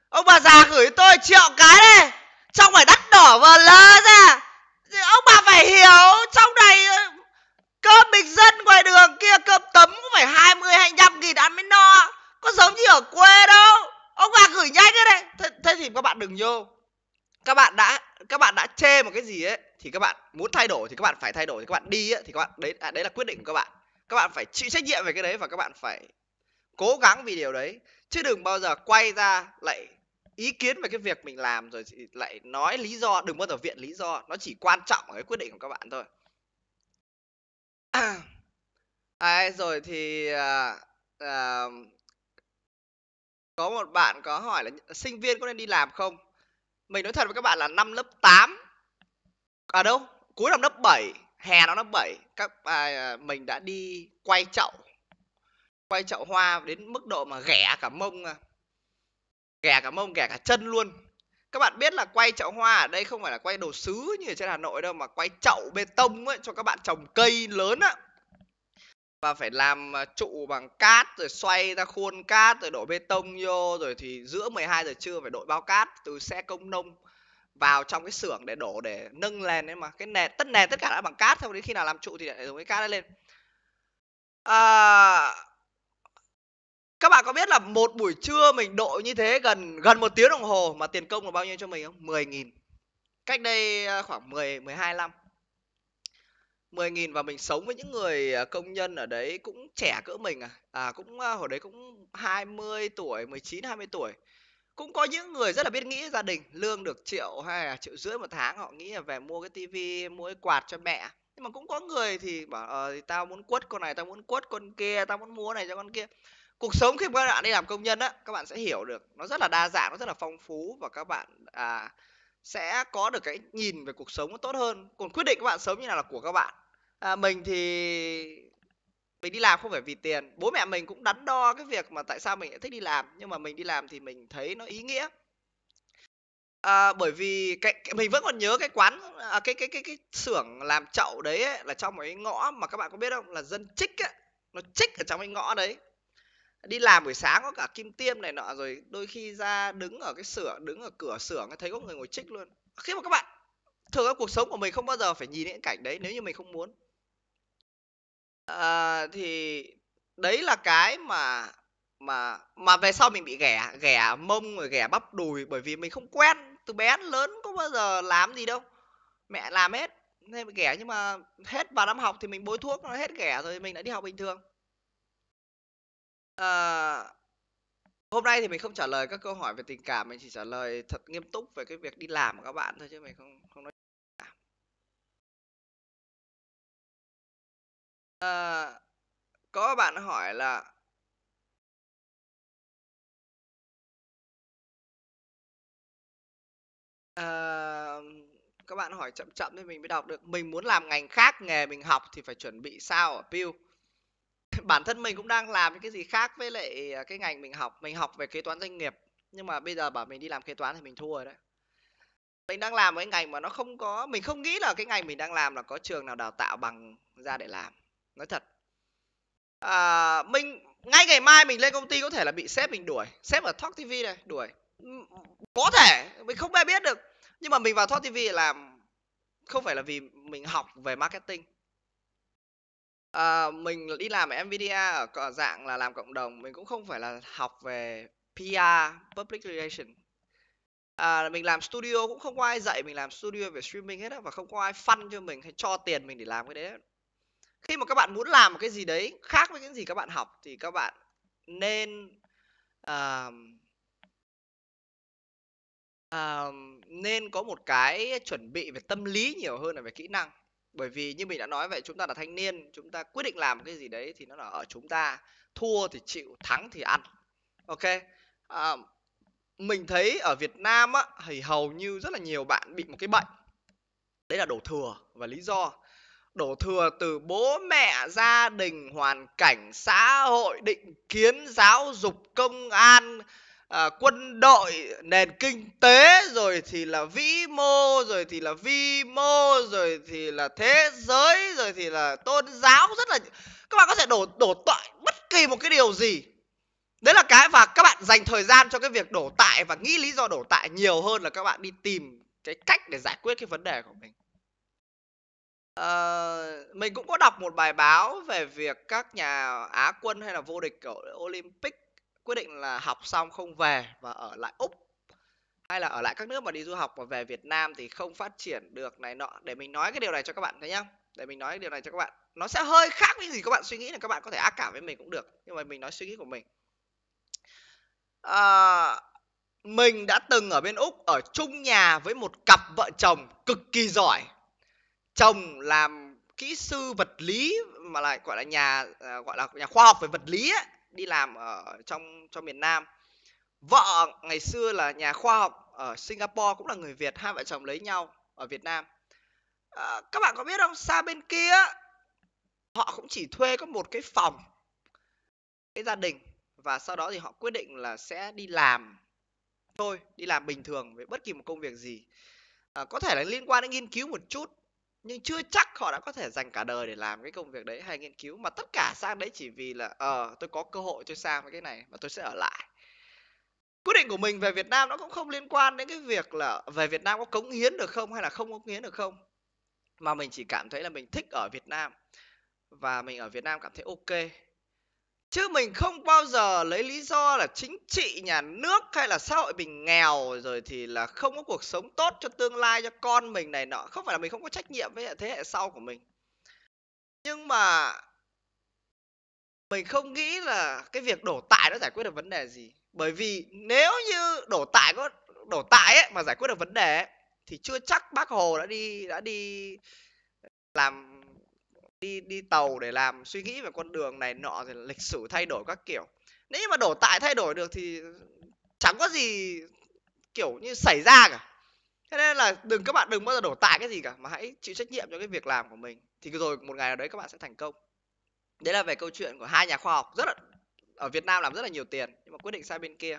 ông bà già gửi tôi triệu cái đây trong phải đắt đỏ và lơ ra ông bà phải hiểu trong này cơm bình dân ngoài đường kia cơm tấm cũng phải hai mươi hai nhăm nghìn ăn mới no có giống như ở quê đâu ông bà gửi nhanh cái này thế, thế thì các bạn đừng vô các bạn đã các bạn đã chê một cái gì ấy thì các bạn muốn thay đổi thì các bạn phải thay đổi thì các bạn đi ấy, thì các bạn đấy à, đấy là quyết định của các bạn các bạn phải chịu trách nhiệm về cái đấy và các bạn phải cố gắng vì điều đấy chứ đừng bao giờ quay ra lại ý kiến về cái việc mình làm rồi lại nói lý do đừng bao giờ viện lý do nó chỉ quan trọng ở cái quyết định của các bạn thôi Đấy, rồi thì à, à, có một bạn có hỏi là sinh viên có nên đi làm không? Mình nói thật với các bạn là năm lớp 8 à đâu, cuối năm lớp 7, hè nó lớp 7 các à, à, mình đã đi quay chậu. Quay chậu hoa đến mức độ mà ghẻ cả mông ghẻ cả mông ghẻ cả chân luôn các bạn biết là quay chậu hoa ở đây không phải là quay đồ sứ như ở trên hà nội đâu mà quay chậu bê tông ấy cho các bạn trồng cây lớn á và phải làm à, trụ bằng cát rồi xoay ra khuôn cát rồi đổ bê tông vô rồi thì giữa 12 giờ trưa phải đội bao cát từ xe công nông vào trong cái xưởng để đổ để nâng lên ấy mà cái nền tất nền tất cả đã bằng cát xong đến khi nào làm trụ thì lại dùng cái cát lên à, các bạn có biết là một buổi trưa mình đội như thế gần gần một tiếng đồng hồ mà tiền công là bao nhiêu cho mình không 10 nghìn cách đây à, khoảng 10 12 năm 10 nghìn và mình sống với những người à, công nhân ở đấy cũng trẻ cỡ mình à, à cũng à, hồi đấy cũng 20 tuổi 19 20 tuổi cũng có những người rất là biết nghĩ gia đình lương được triệu hay là triệu rưỡi một tháng họ nghĩ là về mua cái tivi mua cái quạt cho mẹ nhưng mà cũng có người thì bảo ờ thì tao muốn quất con này tao muốn quất con kia tao muốn mua này cho con kia cuộc sống khi các bạn đi làm công nhân á các bạn sẽ hiểu được nó rất là đa dạng nó rất là phong phú và các bạn à, sẽ có được cái nhìn về cuộc sống nó tốt hơn còn quyết định các bạn sống như nào là của các bạn à, mình thì mình đi làm không phải vì tiền bố mẹ mình cũng đắn đo cái việc mà tại sao mình lại thích đi làm nhưng mà mình đi làm thì mình thấy nó ý nghĩa à, bởi vì cái, cái mình vẫn còn nhớ cái quán à, cái cái cái cái xưởng làm chậu đấy ấy, là trong một cái ngõ mà các bạn có biết không là dân chích ấy, nó chích ở trong cái ngõ đấy đi làm buổi sáng có cả kim tiêm này nọ rồi đôi khi ra đứng ở cái xưởng đứng ở cửa xưởng thấy có người ngồi trích luôn khi mà các bạn thường cuộc sống của mình không bao giờ phải nhìn những cảnh đấy nếu như mình không muốn à, thì đấy là cái mà mà mà về sau mình bị ghẻ ghẻ mông rồi ghẻ bắp đùi bởi vì mình không quen từ bé đến lớn có bao giờ làm gì đâu mẹ làm hết nên ghẻ nhưng mà hết vào năm học thì mình bôi thuốc nó hết ghẻ rồi mình lại đi học bình thường Ờ, hôm nay thì mình không trả lời các câu hỏi về tình cảm, mình chỉ trả lời thật nghiêm túc về cái việc đi làm của các bạn thôi chứ mình không không nói cảm. Ờ, có bạn hỏi là Ờ, các bạn hỏi chậm chậm thì mình mới đọc được. Mình muốn làm ngành khác nghề mình học thì phải chuẩn bị sao ở Pew? bản thân mình cũng đang làm những cái gì khác với lại à, cái ngành mình học mình học về kế toán doanh nghiệp nhưng mà bây giờ bảo mình đi làm kế toán thì mình thua rồi đấy mình đang làm cái ngành mà nó không có mình không nghĩ là cái ngành mình đang làm là có trường nào đào tạo bằng ra để làm nói thật à, mình ngay ngày mai mình lên công ty có thể là bị sếp mình đuổi sếp ở talk tv này đuổi có thể mình không ai biết được nhưng mà mình vào talk tv làm không phải là vì mình học về marketing Ờ, mình đi làm ở MVDA ở dạng là làm cộng đồng, mình cũng không phải là học về PR, Public Relation. À, ờ, mình làm studio cũng không có ai dạy mình làm studio về streaming hết á và không có ai fund cho mình hay cho tiền mình để làm cái đấy. Khi mà các bạn muốn làm một cái gì đấy khác với cái gì các bạn học thì các bạn nên uh, uh, nên có một cái chuẩn bị về tâm lý nhiều hơn là về kỹ năng bởi vì như mình đã nói vậy chúng ta là thanh niên chúng ta quyết định làm cái gì đấy thì nó là ở chúng ta thua thì chịu thắng thì ăn ok à, mình thấy ở việt nam á thì hầu như rất là nhiều bạn bị một cái bệnh đấy là đổ thừa và lý do đổ thừa từ bố mẹ gia đình hoàn cảnh xã hội định kiến giáo dục công an à, quân đội nền kinh tế rồi thì là vĩ mô rồi thì là vi mô rồi thì là thế giới rồi thì là tôn giáo rất là các bạn có thể đổ đổ tội bất kỳ một cái điều gì đấy là cái và các bạn dành thời gian cho cái việc đổ tại và nghĩ lý do đổ tại nhiều hơn là các bạn đi tìm cái cách để giải quyết cái vấn đề của mình à, mình cũng có đọc một bài báo về việc các nhà á quân hay là vô địch ở Olympic quyết định là học xong không về và ở lại úc hay là ở lại các nước mà đi du học và về Việt Nam thì không phát triển được này nọ để mình nói cái điều này cho các bạn thấy nhá để mình nói cái điều này cho các bạn nó sẽ hơi khác với gì các bạn suy nghĩ là các bạn có thể ác cảm với mình cũng được nhưng mà mình nói suy nghĩ của mình à, mình đã từng ở bên úc ở chung nhà với một cặp vợ chồng cực kỳ giỏi chồng làm kỹ sư vật lý mà lại gọi là nhà à, gọi là nhà khoa học về vật lý ấy, đi làm ở trong trong miền Nam vợ ngày xưa là nhà khoa học ở Singapore cũng là người Việt hai vợ chồng lấy nhau ở Việt Nam à, các bạn có biết không xa bên kia họ cũng chỉ thuê có một cái phòng cái gia đình và sau đó thì họ quyết định là sẽ đi làm thôi đi làm bình thường với bất kỳ một công việc gì à, có thể là liên quan đến nghiên cứu một chút nhưng chưa chắc họ đã có thể dành cả đời để làm cái công việc đấy hay nghiên cứu mà tất cả sang đấy chỉ vì là ờ uh, tôi có cơ hội tôi sang với cái này và tôi sẽ ở lại quyết định của mình về Việt Nam nó cũng không liên quan đến cái việc là về Việt Nam có cống hiến được không hay là không cống hiến được không mà mình chỉ cảm thấy là mình thích ở Việt Nam và mình ở Việt Nam cảm thấy ok chứ mình không bao giờ lấy lý do là chính trị nhà nước hay là xã hội mình nghèo rồi thì là không có cuộc sống tốt cho tương lai cho con mình này nọ không phải là mình không có trách nhiệm với thế hệ sau của mình nhưng mà mình không nghĩ là cái việc đổ tại nó giải quyết được vấn đề gì bởi vì nếu như đổ tại có đổ tại ấy mà giải quyết được vấn đề ấy, thì chưa chắc bác hồ đã đi đã đi làm đi đi tàu để làm suy nghĩ về con đường này nọ rồi lịch sử thay đổi các kiểu nếu như mà đổ tại thay đổi được thì chẳng có gì kiểu như xảy ra cả thế nên là đừng các bạn đừng bao giờ đổ tại cái gì cả mà hãy chịu trách nhiệm cho cái việc làm của mình thì rồi một ngày nào đấy các bạn sẽ thành công đấy là về câu chuyện của hai nhà khoa học rất là ở Việt Nam làm rất là nhiều tiền nhưng mà quyết định sang bên kia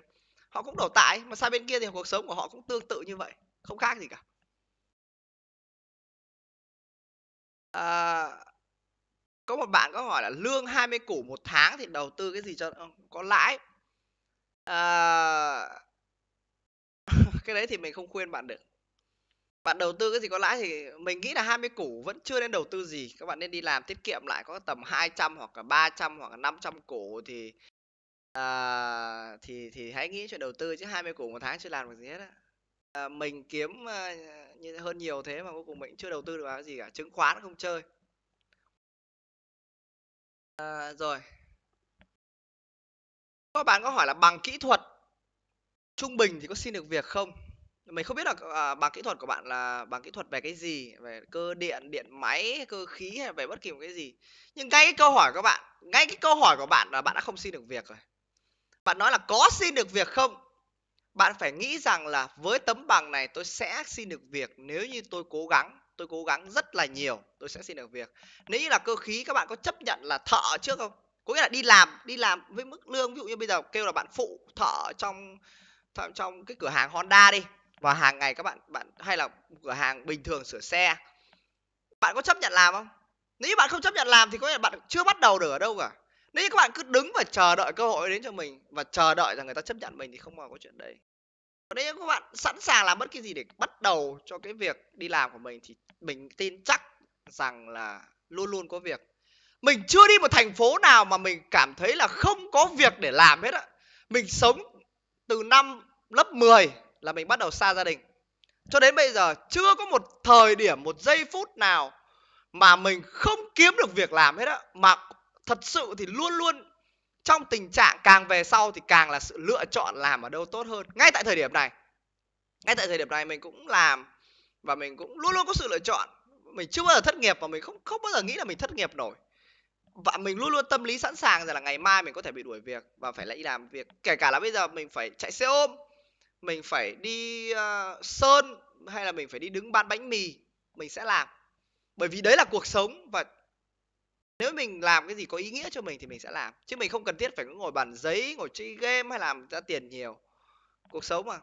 họ cũng đổ tại mà sang bên kia thì cuộc sống của họ cũng tương tự như vậy không khác gì cả à, có một bạn có hỏi là lương 20 củ một tháng thì đầu tư cái gì cho ờ, có lãi à... cái đấy thì mình không khuyên bạn được bạn đầu tư cái gì có lãi thì mình nghĩ là 20 củ vẫn chưa nên đầu tư gì các bạn nên đi làm tiết kiệm lại có tầm 200 hoặc là 300 hoặc là 500 củ thì à, thì thì hãy nghĩ chuyện đầu tư chứ 20 củ một tháng chưa làm được gì hết á à, mình kiếm à, hơn nhiều thế mà cuối cùng mình chưa đầu tư được cái gì cả chứng khoán không chơi Ờ, rồi có bạn có hỏi là bằng kỹ thuật trung bình thì có xin được việc không mình không biết là à, bằng kỹ thuật của bạn là bằng kỹ thuật về cái gì về cơ điện điện máy cơ khí hay về bất kỳ một cái gì nhưng ngay cái câu hỏi của bạn ngay cái câu hỏi của bạn là bạn đã không xin được việc rồi bạn nói là có xin được việc không bạn phải nghĩ rằng là với tấm bằng này tôi sẽ xin được việc nếu như tôi cố gắng tôi cố gắng rất là nhiều tôi sẽ xin được việc nếu như là cơ khí các bạn có chấp nhận là thợ trước không có nghĩa là đi làm đi làm với mức lương ví dụ như bây giờ kêu là bạn phụ thợ trong trong cái cửa hàng Honda đi và hàng ngày các bạn bạn hay là cửa hàng bình thường sửa xe bạn có chấp nhận làm không nếu như bạn không chấp nhận làm thì có nghĩa là bạn chưa bắt đầu được ở đâu cả nếu như các bạn cứ đứng và chờ đợi cơ hội đến cho mình và chờ đợi rằng người ta chấp nhận mình thì không bao có chuyện đấy ở đây các bạn sẵn sàng làm bất kỳ gì để bắt đầu cho cái việc đi làm của mình thì mình tin chắc rằng là luôn luôn có việc mình chưa đi một thành phố nào mà mình cảm thấy là không có việc để làm hết á mình sống từ năm lớp 10 là mình bắt đầu xa gia đình cho đến bây giờ chưa có một thời điểm một giây phút nào mà mình không kiếm được việc làm hết á mà thật sự thì luôn luôn trong tình trạng càng về sau thì càng là sự lựa chọn làm ở đâu tốt hơn ngay tại thời điểm này ngay tại thời điểm này mình cũng làm và mình cũng luôn luôn có sự lựa chọn mình chưa bao giờ thất nghiệp và mình không không bao giờ nghĩ là mình thất nghiệp nổi và mình luôn luôn tâm lý sẵn sàng rằng là ngày mai mình có thể bị đuổi việc và phải lại đi làm việc kể cả là bây giờ mình phải chạy xe ôm mình phải đi uh, sơn hay là mình phải đi đứng bán bánh mì mình sẽ làm bởi vì đấy là cuộc sống và nếu mình làm cái gì có ý nghĩa cho mình thì mình sẽ làm chứ mình không cần thiết phải ngồi bàn giấy ngồi chơi game hay làm ra tiền nhiều cuộc sống mà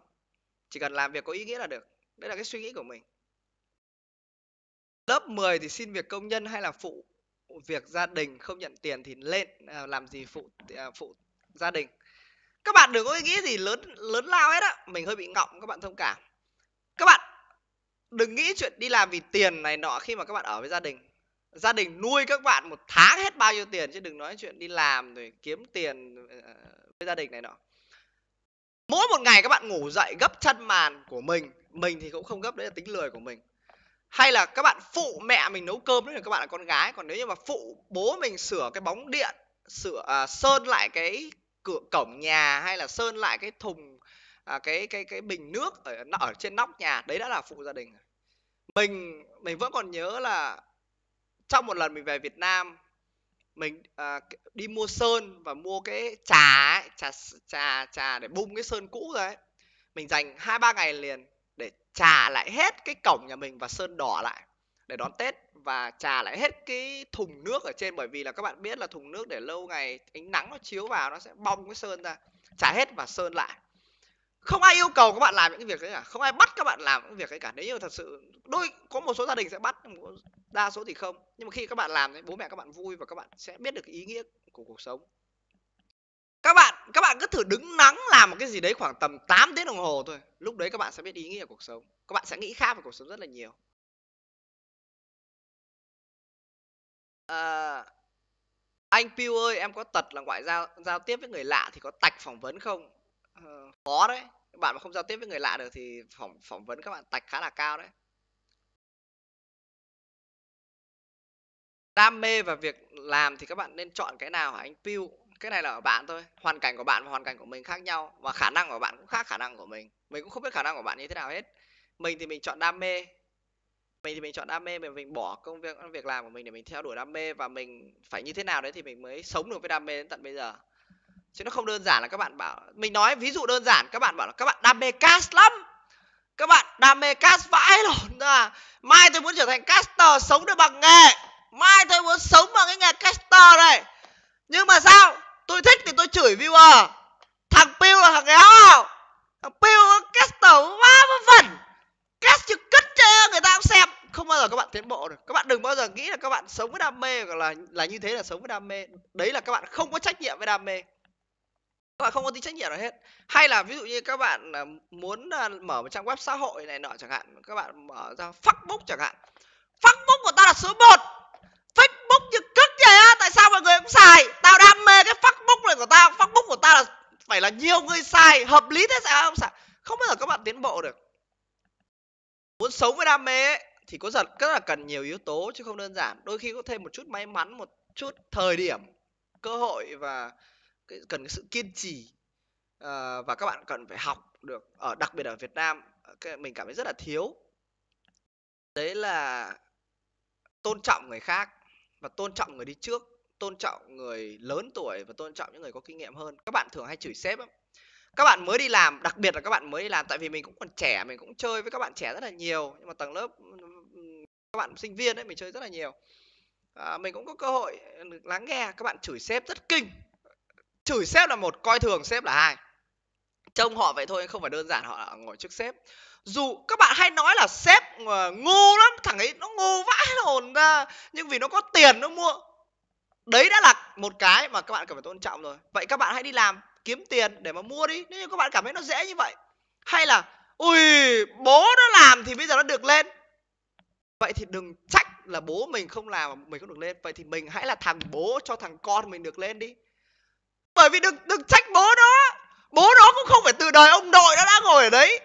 chỉ cần làm việc có ý nghĩa là được đấy là cái suy nghĩ của mình lớp 10 thì xin việc công nhân hay là phụ việc gia đình không nhận tiền thì lên à, làm gì phụ à, phụ gia đình các bạn đừng có nghĩ gì lớn lớn lao hết á mình hơi bị ngọng các bạn thông cảm các bạn đừng nghĩ chuyện đi làm vì tiền này nọ khi mà các bạn ở với gia đình gia đình nuôi các bạn một tháng hết bao nhiêu tiền chứ đừng nói chuyện đi làm rồi kiếm tiền ờ, với gia đình này nọ mỗi một ngày các bạn ngủ dậy gấp chân màn của mình mình thì cũng không gấp đấy là tính lười của mình hay là các bạn phụ mẹ mình nấu cơm đấy là các bạn là con gái còn nếu như mà phụ bố mình sửa cái bóng điện sửa à, sơn lại cái cửa cổng nhà hay là sơn lại cái thùng à, cái cái cái bình nước ở ở trên nóc nhà đấy đã là phụ gia đình mình mình vẫn còn nhớ là trong một lần mình về Việt Nam mình à, đi mua sơn và mua cái trà ấy, trà trà trà để bung cái sơn cũ rồi ấy mình dành hai ba ngày liền để trà lại hết cái cổng nhà mình và sơn đỏ lại để đón tết và trà lại hết cái thùng nước ở trên bởi vì là các bạn biết là thùng nước để lâu ngày ánh nắng nó chiếu vào nó sẽ bong cái sơn ra trà hết và sơn lại không ai yêu cầu các bạn làm những cái việc đấy cả không ai bắt các bạn làm những việc ấy cả nếu như thật sự đôi có một số gia đình sẽ bắt đa số thì không nhưng mà khi các bạn làm đấy bố mẹ các bạn vui và các bạn sẽ biết được ý nghĩa của cuộc sống các bạn các bạn cứ thử đứng nắng làm một cái gì đấy khoảng tầm 8 tiếng đồng hồ thôi lúc đấy các bạn sẽ biết ý nghĩa cuộc sống các bạn sẽ nghĩ khác về cuộc sống rất là nhiều à, anh Pew ơi em có tật là ngoại giao giao tiếp với người lạ thì có tạch phỏng vấn không à, khó đấy bạn mà không giao tiếp với người lạ được thì phỏng phỏng vấn các bạn tạch khá là cao đấy đam mê và việc làm thì các bạn nên chọn cái nào hả anh Piu cái này là ở bạn thôi hoàn cảnh của bạn và hoàn cảnh của mình khác nhau và khả năng của bạn cũng khác khả năng của mình mình cũng không biết khả năng của bạn như thế nào hết mình thì mình chọn đam mê mình thì mình chọn đam mê mình mình bỏ công việc công việc làm của mình để mình theo đuổi đam mê và mình phải như thế nào đấy thì mình mới sống được với đam mê đến tận bây giờ chứ nó không đơn giản là các bạn bảo mình nói ví dụ đơn giản các bạn bảo là các bạn đam mê cast lắm các bạn đam mê cast vãi lộn ra mai tôi muốn trở thành caster sống được bằng nghề mai tôi muốn sống bằng cái nghề caster này nhưng mà sao tôi thích thì tôi chửi viewer thằng piu là thằng éo không thằng piu castor quá vẩn cast chứ cất chơi người ta cũng xem không bao giờ các bạn tiến bộ được các bạn đừng bao giờ nghĩ là các bạn sống với đam mê hoặc là là như thế là sống với đam mê đấy là các bạn không có trách nhiệm với đam mê các bạn không có tính trách nhiệm nào hết hay là ví dụ như các bạn à, muốn à, mở một trang web xã hội này nọ chẳng hạn các bạn mở ra facebook chẳng hạn facebook của ta là số 1 facebook như cứt vậy á tại sao mọi người không xài tao đam mê cái facebook này của tao facebook của tao là phải là nhiều người xài hợp lý thế sao không xài không bao giờ các bạn tiến bộ được muốn sống với đam mê ấy, thì có giật rất là cần nhiều yếu tố chứ không đơn giản đôi khi có thêm một chút may mắn một chút thời điểm cơ hội và cần cái sự kiên trì à, và các bạn cần phải học được ở đặc biệt ở Việt Nam ờ, mình cảm thấy rất là thiếu đấy là tôn trọng người khác và tôn trọng người đi trước tôn trọng người lớn tuổi và tôn trọng những người có kinh nghiệm hơn các bạn thường hay chửi sếp lắm các bạn mới đi làm đặc biệt là các bạn mới đi làm tại vì mình cũng còn trẻ mình cũng chơi với các bạn trẻ rất là nhiều nhưng mà tầng lớp các bạn sinh viên ấy mình chơi rất là nhiều à, mình cũng có cơ hội ừ, lắng nghe các bạn chửi sếp rất kinh chửi sếp là một coi thường sếp là hai trông họ vậy thôi không phải đơn giản họ là ngồi trước sếp dù các bạn hay nói là sếp ờ, ngu lắm thằng ấy nó ngu vãi hồn ra nhưng vì nó có tiền nó mua đấy đã là một cái mà các bạn cần phải tôn trọng rồi vậy các bạn hãy đi làm kiếm tiền để mà mua đi nếu như các bạn cảm thấy nó dễ như vậy hay là ui bố nó làm thì bây giờ nó được lên vậy thì đừng trách là bố mình không làm mà mình không được lên vậy thì mình hãy là thằng bố cho thằng con mình được lên đi bởi vì đừng đừng trách bố nó bố nó cũng không phải từ đời ông nội nó đã ngồi ở đấy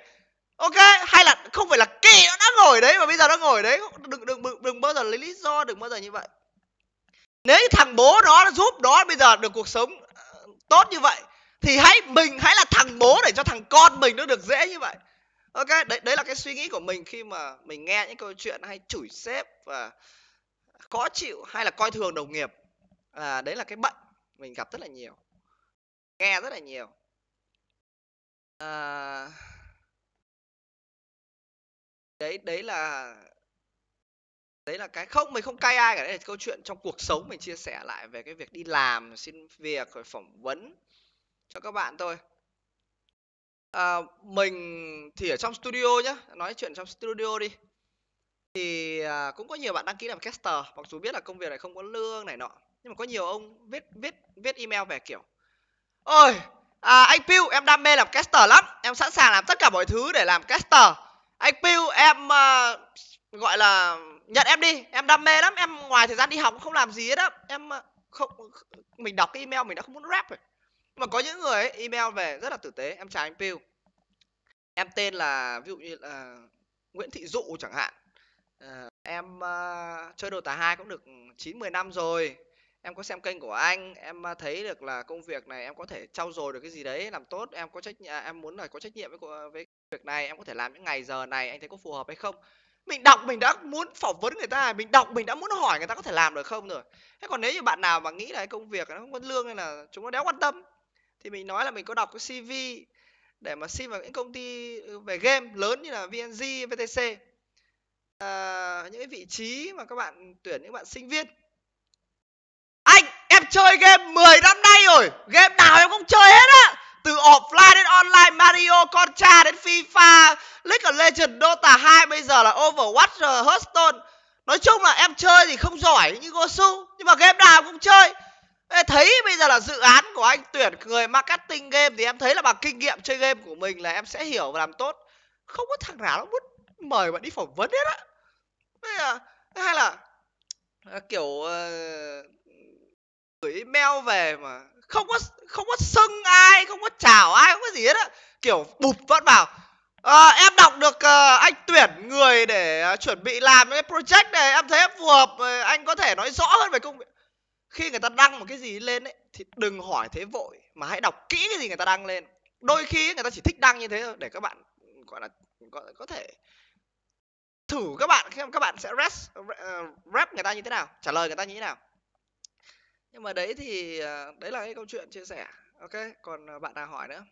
ok hay là không phải là kệ nó đã ngồi ở đấy mà bây giờ nó ngồi ở đấy đừng đừng đừng, đừng bao giờ lấy lý do đừng bao giờ như vậy nếu như thằng bố nó giúp nó bây giờ được cuộc sống ờ, tốt như vậy thì hãy mình hãy là thằng bố để cho thằng con mình nó được dễ như vậy ok đấy đấy là cái suy nghĩ của mình khi mà mình nghe những câu chuyện hay chửi sếp và khó chịu hay là coi thường đồng nghiệp à, đấy là cái bệnh mình gặp rất là nhiều nghe rất là nhiều à, đấy đấy là đấy là cái không mình không cay ai cả đấy là câu chuyện trong cuộc sống mình chia sẻ lại về cái việc đi làm xin việc rồi phỏng vấn cho các bạn thôi à, mình thì ở trong studio nhá nói chuyện trong studio đi thì à, cũng có nhiều bạn đăng ký làm caster mặc dù biết là công việc này không có lương này nọ nhưng mà có nhiều ông viết viết viết email về kiểu ôi à, anh Pew em đam mê làm caster lắm em sẵn sàng làm tất cả mọi thứ để làm caster anh Pew em uh, gọi là nhận em đi em đam mê lắm em ngoài thời gian đi học không làm gì hết á em ờ, không mình đọc cái email mình đã không muốn rap rồi nhưng mà có những người ấy, email về rất là tử tế em chào anh Pew em tên là ví dụ như là Nguyễn Thị Dụ chẳng hạn à, em uh, chơi Dota 2 cũng được 9 10 năm rồi em có xem kênh của anh em thấy được là công việc này em có thể trau dồi được cái gì đấy làm tốt em có trách à, em muốn là có trách nhiệm với à, với việc này em có thể làm những ngày giờ này anh thấy có phù hợp hay không mình đọc mình đã muốn phỏng vấn người ta mình đọc mình đã muốn hỏi người ta có thể làm được không rồi thế còn nếu như bạn nào mà nghĩ là cái công việc nó không có lương hay là chúng nó đéo quan tâm thì mình nói là mình có đọc cái cv để mà xin vào những công ty ừ, về game lớn như là vng vtc à, những cái vị trí mà các bạn tuyển những bạn sinh viên chơi game 10 năm nay rồi Game nào em cũng chơi hết á Từ offline đến online Mario, Contra đến FIFA League of Legends, Dota 2 Bây giờ là Overwatch, Hearthstone Nói chung là em chơi thì không giỏi như Gosu Nhưng mà game nào cũng chơi Ê, Thấy bây giờ là dự án của anh tuyển người marketing game Thì em thấy là bằng kinh nghiệm chơi game của mình là em sẽ hiểu và làm tốt Không có thằng nào nó muốn mời bạn đi phỏng vấn hết á Hay là, hay là kiểu uh, gửi email về mà không có không có xưng ai không có chào ai không có gì hết á kiểu bụp vẫn vào à, em đọc được à, anh tuyển người để ờ, chuẩn bị làm cái project này em thấy em phù hợp anh có thể nói rõ hơn về công việc khi người ta đăng một cái gì lên ấy thì đừng hỏi thế vội mà hãy đọc kỹ cái gì người ta đăng lên đôi khi người ta chỉ thích đăng như thế thôi để các bạn gọi là gọi có thể thử các bạn các bạn sẽ rep rep người ta như thế nào trả lời người ta như thế nào nhưng mà đấy thì ờ, đấy là cái câu chuyện chia sẻ ok còn ờ, bạn nào hỏi nữa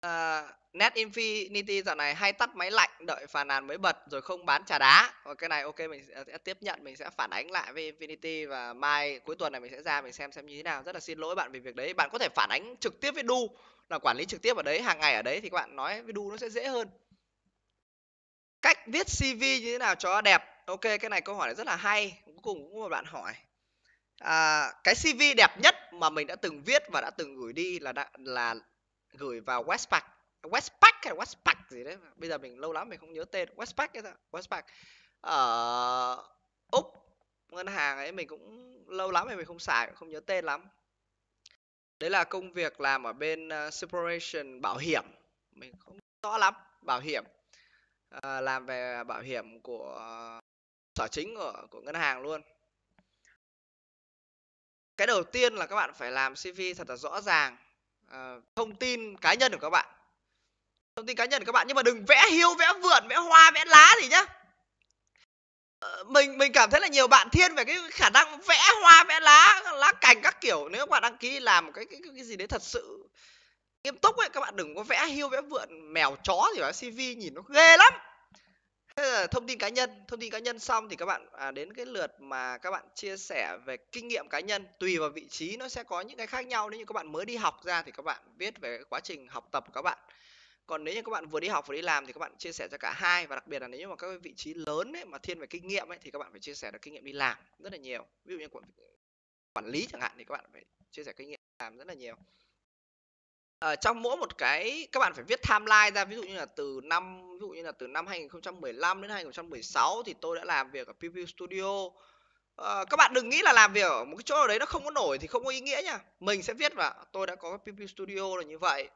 à, net infinity dạo này hay tắt máy lạnh đợi phàn nàn mới bật rồi không bán trà đá và cái này ok mình sẽ tiếp nhận mình sẽ phản ánh lại với infinity và mai cuối tuần này mình sẽ ra mình xem xem như thế nào rất là xin lỗi bạn vì việc đấy bạn có thể phản ánh trực tiếp với du là quản lý trực tiếp ở đấy hàng ngày ở đấy thì các bạn nói với du nó sẽ dễ hơn cách viết CV như thế nào cho đẹp ok cái này câu hỏi này rất là hay cuối cùng cũng một bạn hỏi à, cái CV đẹp nhất mà mình đã từng viết và đã từng gửi đi là đã, là gửi vào Westpac Westpac hay Westpac gì đấy bây giờ mình lâu lắm mình không nhớ tên Westpac hay sao Westpac ở ờ, úc ngân hàng ấy mình cũng lâu lắm rồi mình không xài không nhớ tên lắm đấy là công việc làm ở bên uh, separation bảo hiểm mình không rõ lắm bảo hiểm à, làm về bảo hiểm của sở chính của của ngân hàng luôn cái đầu tiên là các bạn phải làm cv thật là rõ ràng à, thông tin cá nhân của các bạn thông tin cá nhân của các bạn nhưng mà đừng vẽ hiêu vẽ vượn vẽ hoa vẽ lá gì nhá ờ, mình mình cảm thấy là nhiều bạn thiên về cái khả năng vẽ hoa vẽ lá lá cành các kiểu nếu các bạn đăng ký làm cái cái, cái gì đấy thật sự nghiêm túc ấy các bạn đừng có vẽ hiêu vẽ vượn mèo chó gì đó cv nhìn nó ghê lắm Thế là thông tin cá nhân thông tin cá nhân xong thì các bạn à, đến cái lượt mà các bạn chia sẻ về kinh nghiệm cá nhân tùy vào vị trí nó sẽ có những cái khác nhau nếu như các bạn mới đi học ra thì các bạn viết về quá trình học tập của các bạn còn nếu như các bạn vừa đi học vừa đi làm thì các bạn chia sẻ cho cả hai và đặc biệt là nếu như mà các vị trí lớn ấy, mà thiên về kinh nghiệm ấy, thì các bạn phải chia sẻ được kinh nghiệm đi làm rất là nhiều ví dụ như quản quản lý chẳng hạn thì các bạn phải chia sẻ kinh nghiệm làm rất là nhiều ờ, trong mỗi một cái các bạn phải viết timeline ra ví dụ như là từ năm ví dụ như là từ năm 2015 đến 2016 thì tôi đã làm việc ở PP Studio ờ, các bạn đừng nghĩ là làm việc ở một cái chỗ nào đấy nó không có nổi thì không có ý nghĩa nha mình sẽ viết vào tôi đã có PP Studio là như vậy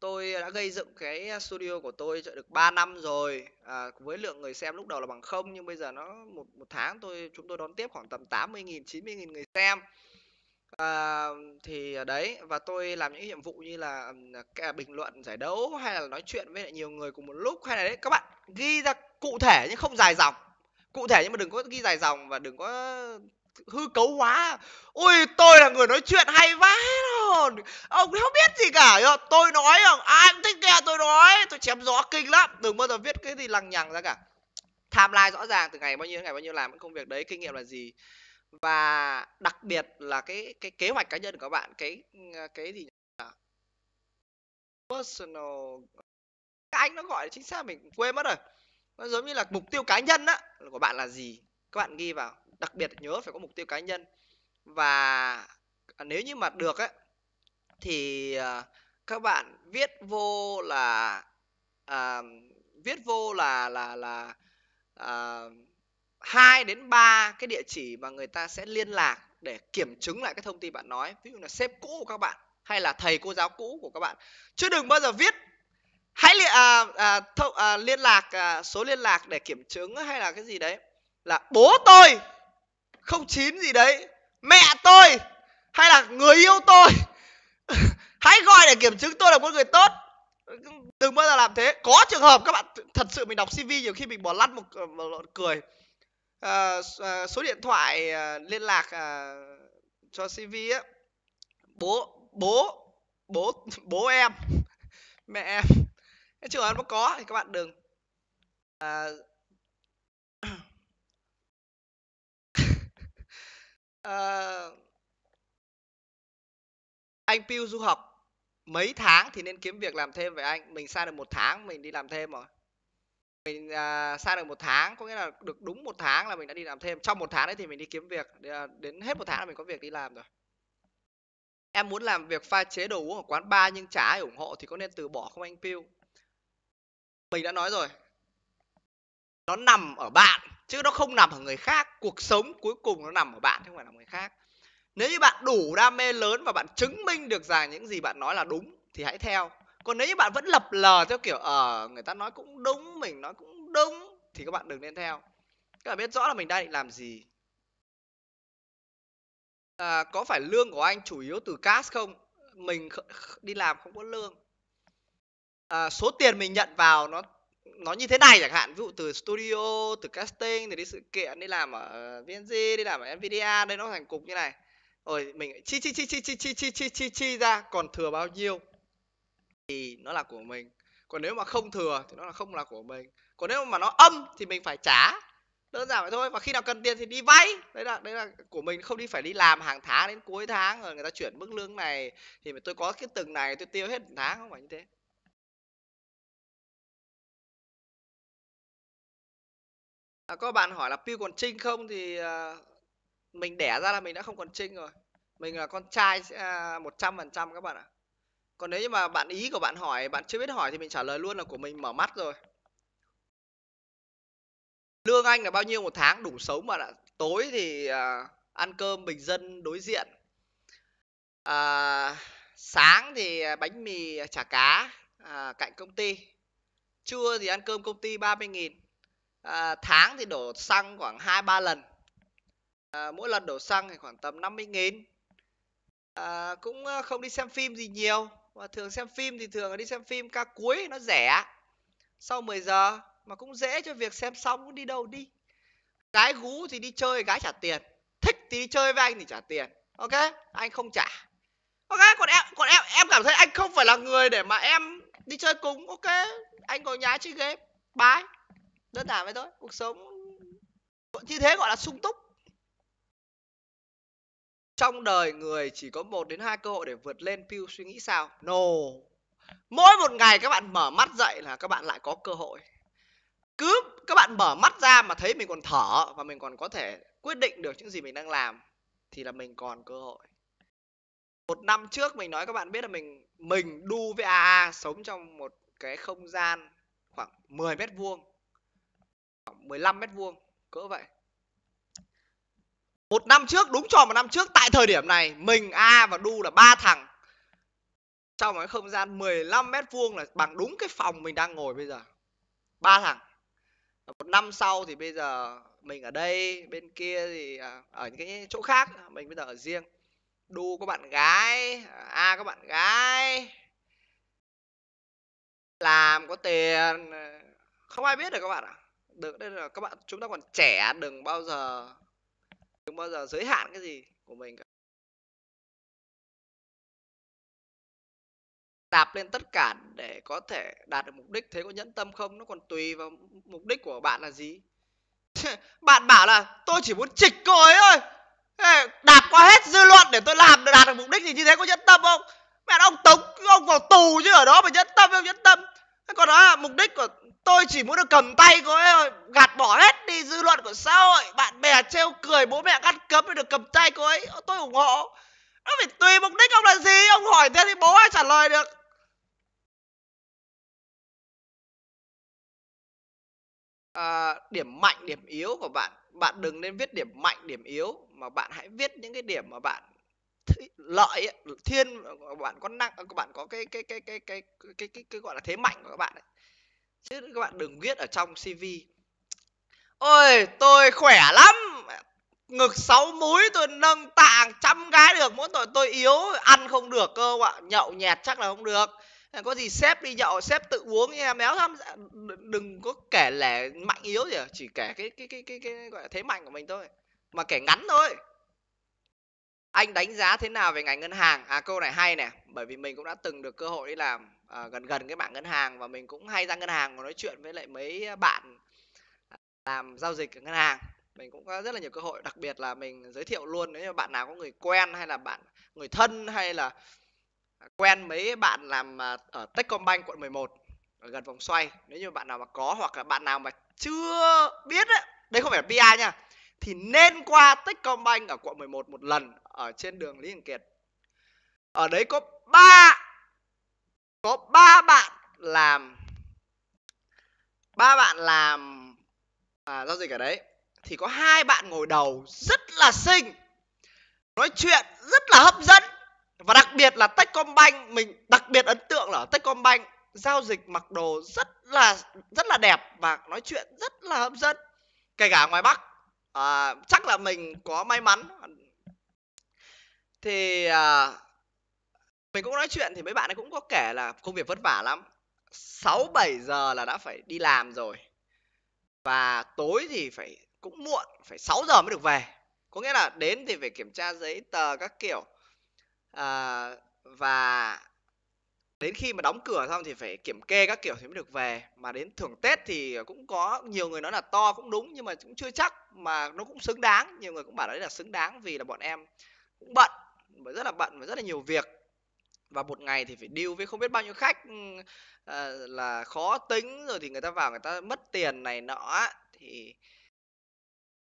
tôi đã gây dựng cái studio của tôi được 3 năm rồi à, với lượng người xem lúc đầu là bằng không nhưng bây giờ nó một một tháng tôi chúng tôi đón tiếp khoảng tầm 80.000 90.000 người xem À, thì ờ, đấy, và tôi làm những nhiệm vụ như là, ừm, à, bình luận giải đấu hay là nói chuyện với lại nhiều người cùng một lúc, hay là đấy, các bạn ghi ra cụ thể nhưng không dài dòng. Cụ thể nhưng mà đừng có ghi dài dòng và đừng có hư cấu hóa. "Ôi, tôi là người nói chuyện hay vãi rồi ông không biết gì cả", Tôi nói không, ai cũng thích nghe tôi nói, tôi chém gió kinh lắm, đừng bao giờ viết cái gì lằng nhằng ra cả. tham lai rõ ràng từ ngày bao nhiêu ngày bao nhiêu làm những công việc đấy, kinh nghiệm là gì và đặc biệt là cái cái kế hoạch cá nhân của các bạn cái ờ, cái gì nhỉ? personal các anh nó gọi chính xác mình quên mất rồi nó giống như là mục tiêu cá nhân á của bạn là gì các bạn ghi vào đặc biệt nhớ phải có mục tiêu cá nhân và nếu như mà được ấy thì ờ, các bạn viết vô là à, viết vô là là là à, 2 đến 3 cái địa chỉ mà người ta sẽ liên lạc để kiểm chứng lại cái thông tin bạn nói ví dụ là sếp cũ của các bạn hay là thầy cô giáo cũ của các bạn chứ đừng bao giờ viết hãy li, à, à, th- à, liên lạc à, số liên lạc để kiểm chứng hay là cái gì đấy là bố tôi không chín gì đấy mẹ tôi hay là người yêu tôi hãy gọi để kiểm chứng tôi là một người tốt đừng bao giờ làm thế có trường hợp các bạn thật sự mình đọc cv nhiều khi mình bỏ lăn một, một, một cười Ờ, ờ, số điện thoại à, liên lạc à, cho cv á bố bố bố bố em mẹ em cái trường hợp nó có thì các bạn đừng à, à, anh Piu du học mấy tháng thì nên kiếm việc làm thêm với anh mình sang được một tháng mình đi làm thêm rồi mình à, uh, sang được một tháng có nghĩa là được đúng một tháng là mình đã đi làm thêm trong một tháng đấy thì mình đi kiếm việc à, đến hết một tháng là mình có việc đi làm rồi em muốn làm việc pha chế đồ uống ở quán bar nhưng chả ai ủng hộ thì có nên từ bỏ không anh Pew? mình đã nói rồi nó nằm ở bạn chứ nó không nằm ở người khác cuộc sống cuối cùng nó nằm ở bạn chứ không phải nằm ở người khác nếu như bạn đủ đam mê lớn và bạn chứng minh được rằng những gì bạn nói là đúng thì hãy theo còn nếu như bạn vẫn lập lờ theo kiểu ở ờ, à, người ta nói cũng đúng mình nói cũng đúng thì các bạn đừng nên theo các bạn biết rõ là mình đang định làm gì à, có phải lương của anh chủ yếu từ cash không mình đi làm không có lương à, số tiền mình nhận vào nó nó như thế này chẳng hạn ví dụ từ studio từ casting từ đi sự kiện đi làm ở vng đi làm ở nvidia đây nó thành cục như này rồi mình chi chi chi chi chi chi chi chi chi ra còn thừa bao nhiêu thì nó là của mình còn nếu mà không thừa thì nó là không là của mình còn nếu mà nó âm thì mình phải trả đơn giản vậy thôi và khi nào cần tiền thì đi vay đấy là đấy là của mình không đi phải đi làm hàng tháng đến cuối tháng rồi người ta chuyển mức lương này thì tôi có cái từng này tôi tiêu hết tháng không phải như thế à, có bạn hỏi là piu còn trinh không thì à, mình đẻ ra là mình đã không còn trinh rồi mình là con trai à, một trăm phần trăm các bạn ạ còn nếu như mà bạn ý của bạn hỏi bạn chưa biết hỏi thì mình trả lời luôn là của mình mở mắt rồi lương anh là bao nhiêu một tháng đủ sống mà tối thì à, ăn cơm bình dân đối diện à, sáng thì bánh mì chả cá à, cạnh công ty trưa thì ăn cơm công ty 30 nghìn à, tháng thì đổ xăng khoảng hai ba lần à, mỗi lần đổ xăng thì khoảng tầm 50 nghìn à, cũng à, không đi xem phim gì nhiều và thường xem phim thì thường đi xem phim ca cuối nó rẻ sau 10 giờ mà cũng dễ cho việc xem xong cũng đi đâu đi gái gú thì đi chơi gái trả tiền thích thì đi chơi với anh thì trả tiền ok anh không trả ok còn em còn em em cảm thấy anh không phải là người để mà em đi chơi cùng ok anh ngồi nhà chơi game bye đơn giản vậy thôi cuộc sống như thế gọi là sung túc trong đời người chỉ có một đến hai cơ hội để vượt lên Pew suy nghĩ sao no mỗi một ngày các bạn mở mắt dậy là các bạn lại có cơ hội cứ các bạn mở mắt ra mà thấy mình còn thở và mình còn có thể quyết định được những gì mình đang làm thì là mình còn cơ hội một năm trước mình nói các bạn biết là mình mình đu với AA sống trong một cái không gian khoảng 10 mét vuông khoảng 15 mét vuông cỡ vậy một năm trước đúng tròn một năm trước tại thời điểm này mình a và Du là ba thằng trong cái không gian 15 mét vuông là bằng đúng cái phòng mình đang ngồi bây giờ ba thằng một năm sau thì bây giờ mình ở đây bên kia thì à, ở những cái chỗ khác mình bây giờ ở riêng Du có bạn gái a có bạn gái làm có tiền không ai biết được các bạn ạ à? được đây là các bạn chúng ta còn trẻ đừng bao giờ đừng bao giờ giới hạn cái gì của mình cả đạp lên tất cả để có thể đạt được mục đích thế có nhẫn tâm không nó còn tùy vào mục đích của bạn là gì bạn bảo là tôi chỉ muốn chịch cô ấy thôi đạp qua hết dư luận để tôi làm để đạt được mục đích thì như thế có nhẫn tâm không mẹ ông tống ông vào tù chứ ở đó mà nhẫn tâm không nhẫn tâm còn đó là mục đích của tôi chỉ muốn được cầm tay cô ấy rồi gạt bỏ hết đi dư luận của xã hội bạn bè trêu cười bố mẹ gắt cấm để được cầm tay cô ấy tôi ủng hộ nó phải tùy mục đích ông là gì ông hỏi thế thì bố ai trả lời được à, điểm mạnh điểm yếu của bạn bạn đừng nên viết điểm mạnh điểm yếu mà bạn hãy viết những cái điểm mà bạn lợi ấy, thiên của bạn có năng của bạn có cái cái cái cái cái cái cái, cái, gọi là thế mạnh của các bạn ấy. chứ các bạn đừng viết ở trong cv ôi tôi khỏe lắm ngực sáu múi tôi nâng tàng trăm gái được mỗi tội tôi yếu ăn không được cơ ạ nhậu nhẹt chắc là không được có gì sếp đi nhậu sếp tự uống nha méo lắm dạ, đừng có kể lẻ mạnh yếu gì chỉ kể cái cái cái cái, cái gọi là thế mạnh của mình thôi mà kể ngắn thôi anh đánh giá thế nào về ngành ngân hàng à câu này hay nè, bởi vì mình cũng đã từng được cơ hội đi làm à, gần gần cái mạng ngân hàng và mình cũng hay ra ngân hàng và nói chuyện với lại mấy bạn à, làm giao dịch ở ngân hàng mình cũng có rất là nhiều cơ hội đặc biệt là mình giới thiệu luôn nếu như bạn nào có người quen hay là bạn người thân hay là à, quen mấy bạn làm à, ở Techcombank quận 11 ở gần vòng xoay nếu như bạn nào mà có hoặc là bạn nào mà chưa biết đấy, đây không phải là PR nha thì nên qua Techcombank ở quận 11 một lần ở trên đường Lý thường Kiệt. Ở đấy có ba có ba bạn làm ba bạn làm à, giao dịch ở đấy thì có hai bạn ngồi đầu rất là xinh nói chuyện rất là hấp dẫn và đặc biệt là Techcombank mình đặc biệt ấn tượng là ở Techcombank giao dịch mặc đồ rất là rất là đẹp và nói chuyện rất là hấp dẫn kể cả ngoài Bắc à, chắc là mình có may mắn thì à, mình cũng nói chuyện thì mấy bạn ấy cũng có kể là công việc vất vả lắm 6 7 giờ là đã phải đi làm rồi và tối thì phải cũng muộn phải 6 giờ mới được về có nghĩa là đến thì phải kiểm tra giấy tờ các kiểu à, và đến khi mà đóng cửa xong thì phải kiểm kê các kiểu thì mới được về mà đến thưởng tết thì ờ, cũng có nhiều người nói là to cũng đúng nhưng mà cũng chưa chắc mà nó cũng xứng đáng nhiều người cũng bảo đấy là xứng đáng vì là bọn em cũng bận và rất là bận và rất là nhiều việc và một ngày thì phải deal với không biết bao nhiêu khách à, là khó tính rồi thì người ta vào người ta mất tiền này nọ thì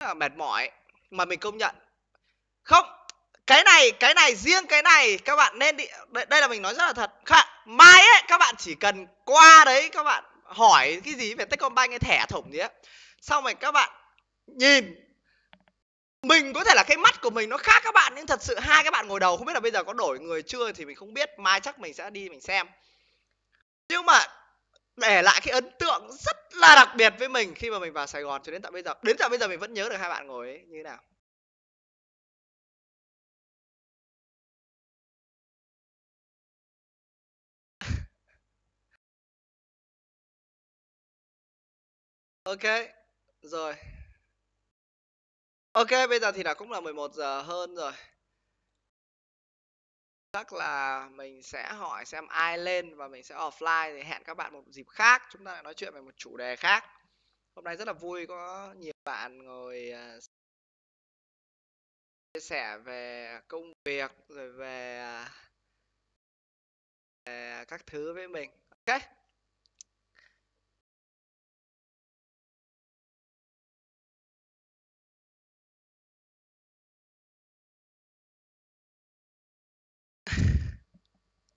là mệt mỏi mà mình công nhận không cái này cái này riêng cái này các bạn nên đi đây, đây là mình nói rất là thật các mai ấy các bạn chỉ cần qua đấy các bạn hỏi cái gì về techcombank hay thẻ thủng gì á xong rồi các bạn nhìn mình có thể là cái mắt của mình nó khác các bạn nhưng thật sự hai cái bạn ngồi đầu không biết là bây giờ có đổi người chưa thì mình không biết mai chắc mình sẽ đi mình xem nhưng mà để lại cái ấn tượng rất là đặc biệt với mình khi mà mình vào Sài Gòn cho đến tận bây giờ đến tận bây giờ mình vẫn nhớ được hai bạn ngồi ấy như thế nào ok rồi ok bây giờ thì đã cũng là 11 giờ hơn rồi chắc là mình sẽ hỏi xem ai lên và mình sẽ offline thì hẹn các bạn một dịp khác chúng ta lại nói chuyện về một chủ đề khác hôm nay rất là vui có nhiều bạn ngồi à, chia sẻ về công việc rồi về, à, về các thứ với mình ok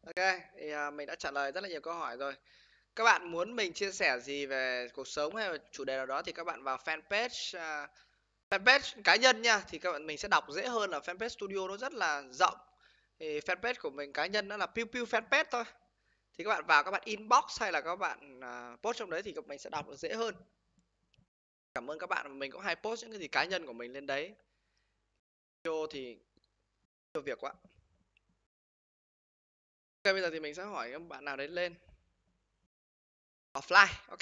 ok thì à, mình đã trả lời rất là nhiều câu hỏi rồi các bạn muốn mình chia sẻ gì về cuộc sống hay chủ đề nào đó thì các bạn vào fanpage à, fanpage cá nhân nha thì các bạn mình sẽ đọc dễ hơn là fanpage studio nó rất là rộng thì fanpage của mình cá nhân nó là pew pew fanpage thôi thì các bạn vào các bạn inbox hay là các bạn uh, post trong đấy thì các mình sẽ đọc được dễ hơn cảm ơn các bạn mình cũng hay post những cái gì cá nhân của mình lên đấy video thì nhiều việc quá bây giờ thì mình sẽ hỏi bạn nào đấy lên offline ok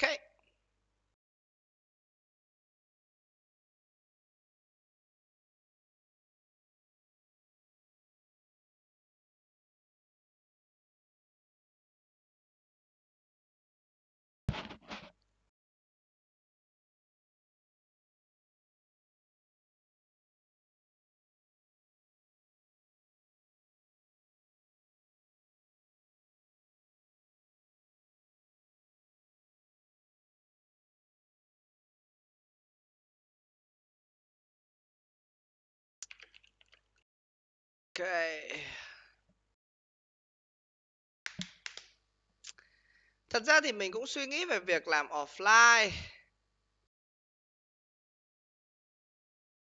Thật ra thì mình cũng suy nghĩ về việc làm offline.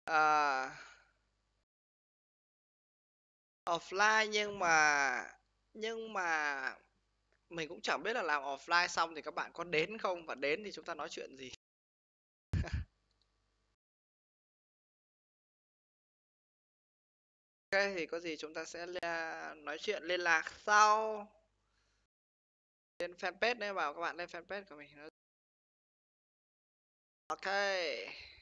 À, offline nhưng mà nhưng mà mình cũng chẳng biết là làm offline xong thì các bạn có đến không và đến thì chúng ta nói chuyện gì Ok thì có gì chúng ta sẽ nói chuyện liên lạc sau trên fanpage đấy bảo các bạn lên fanpage của mình Ok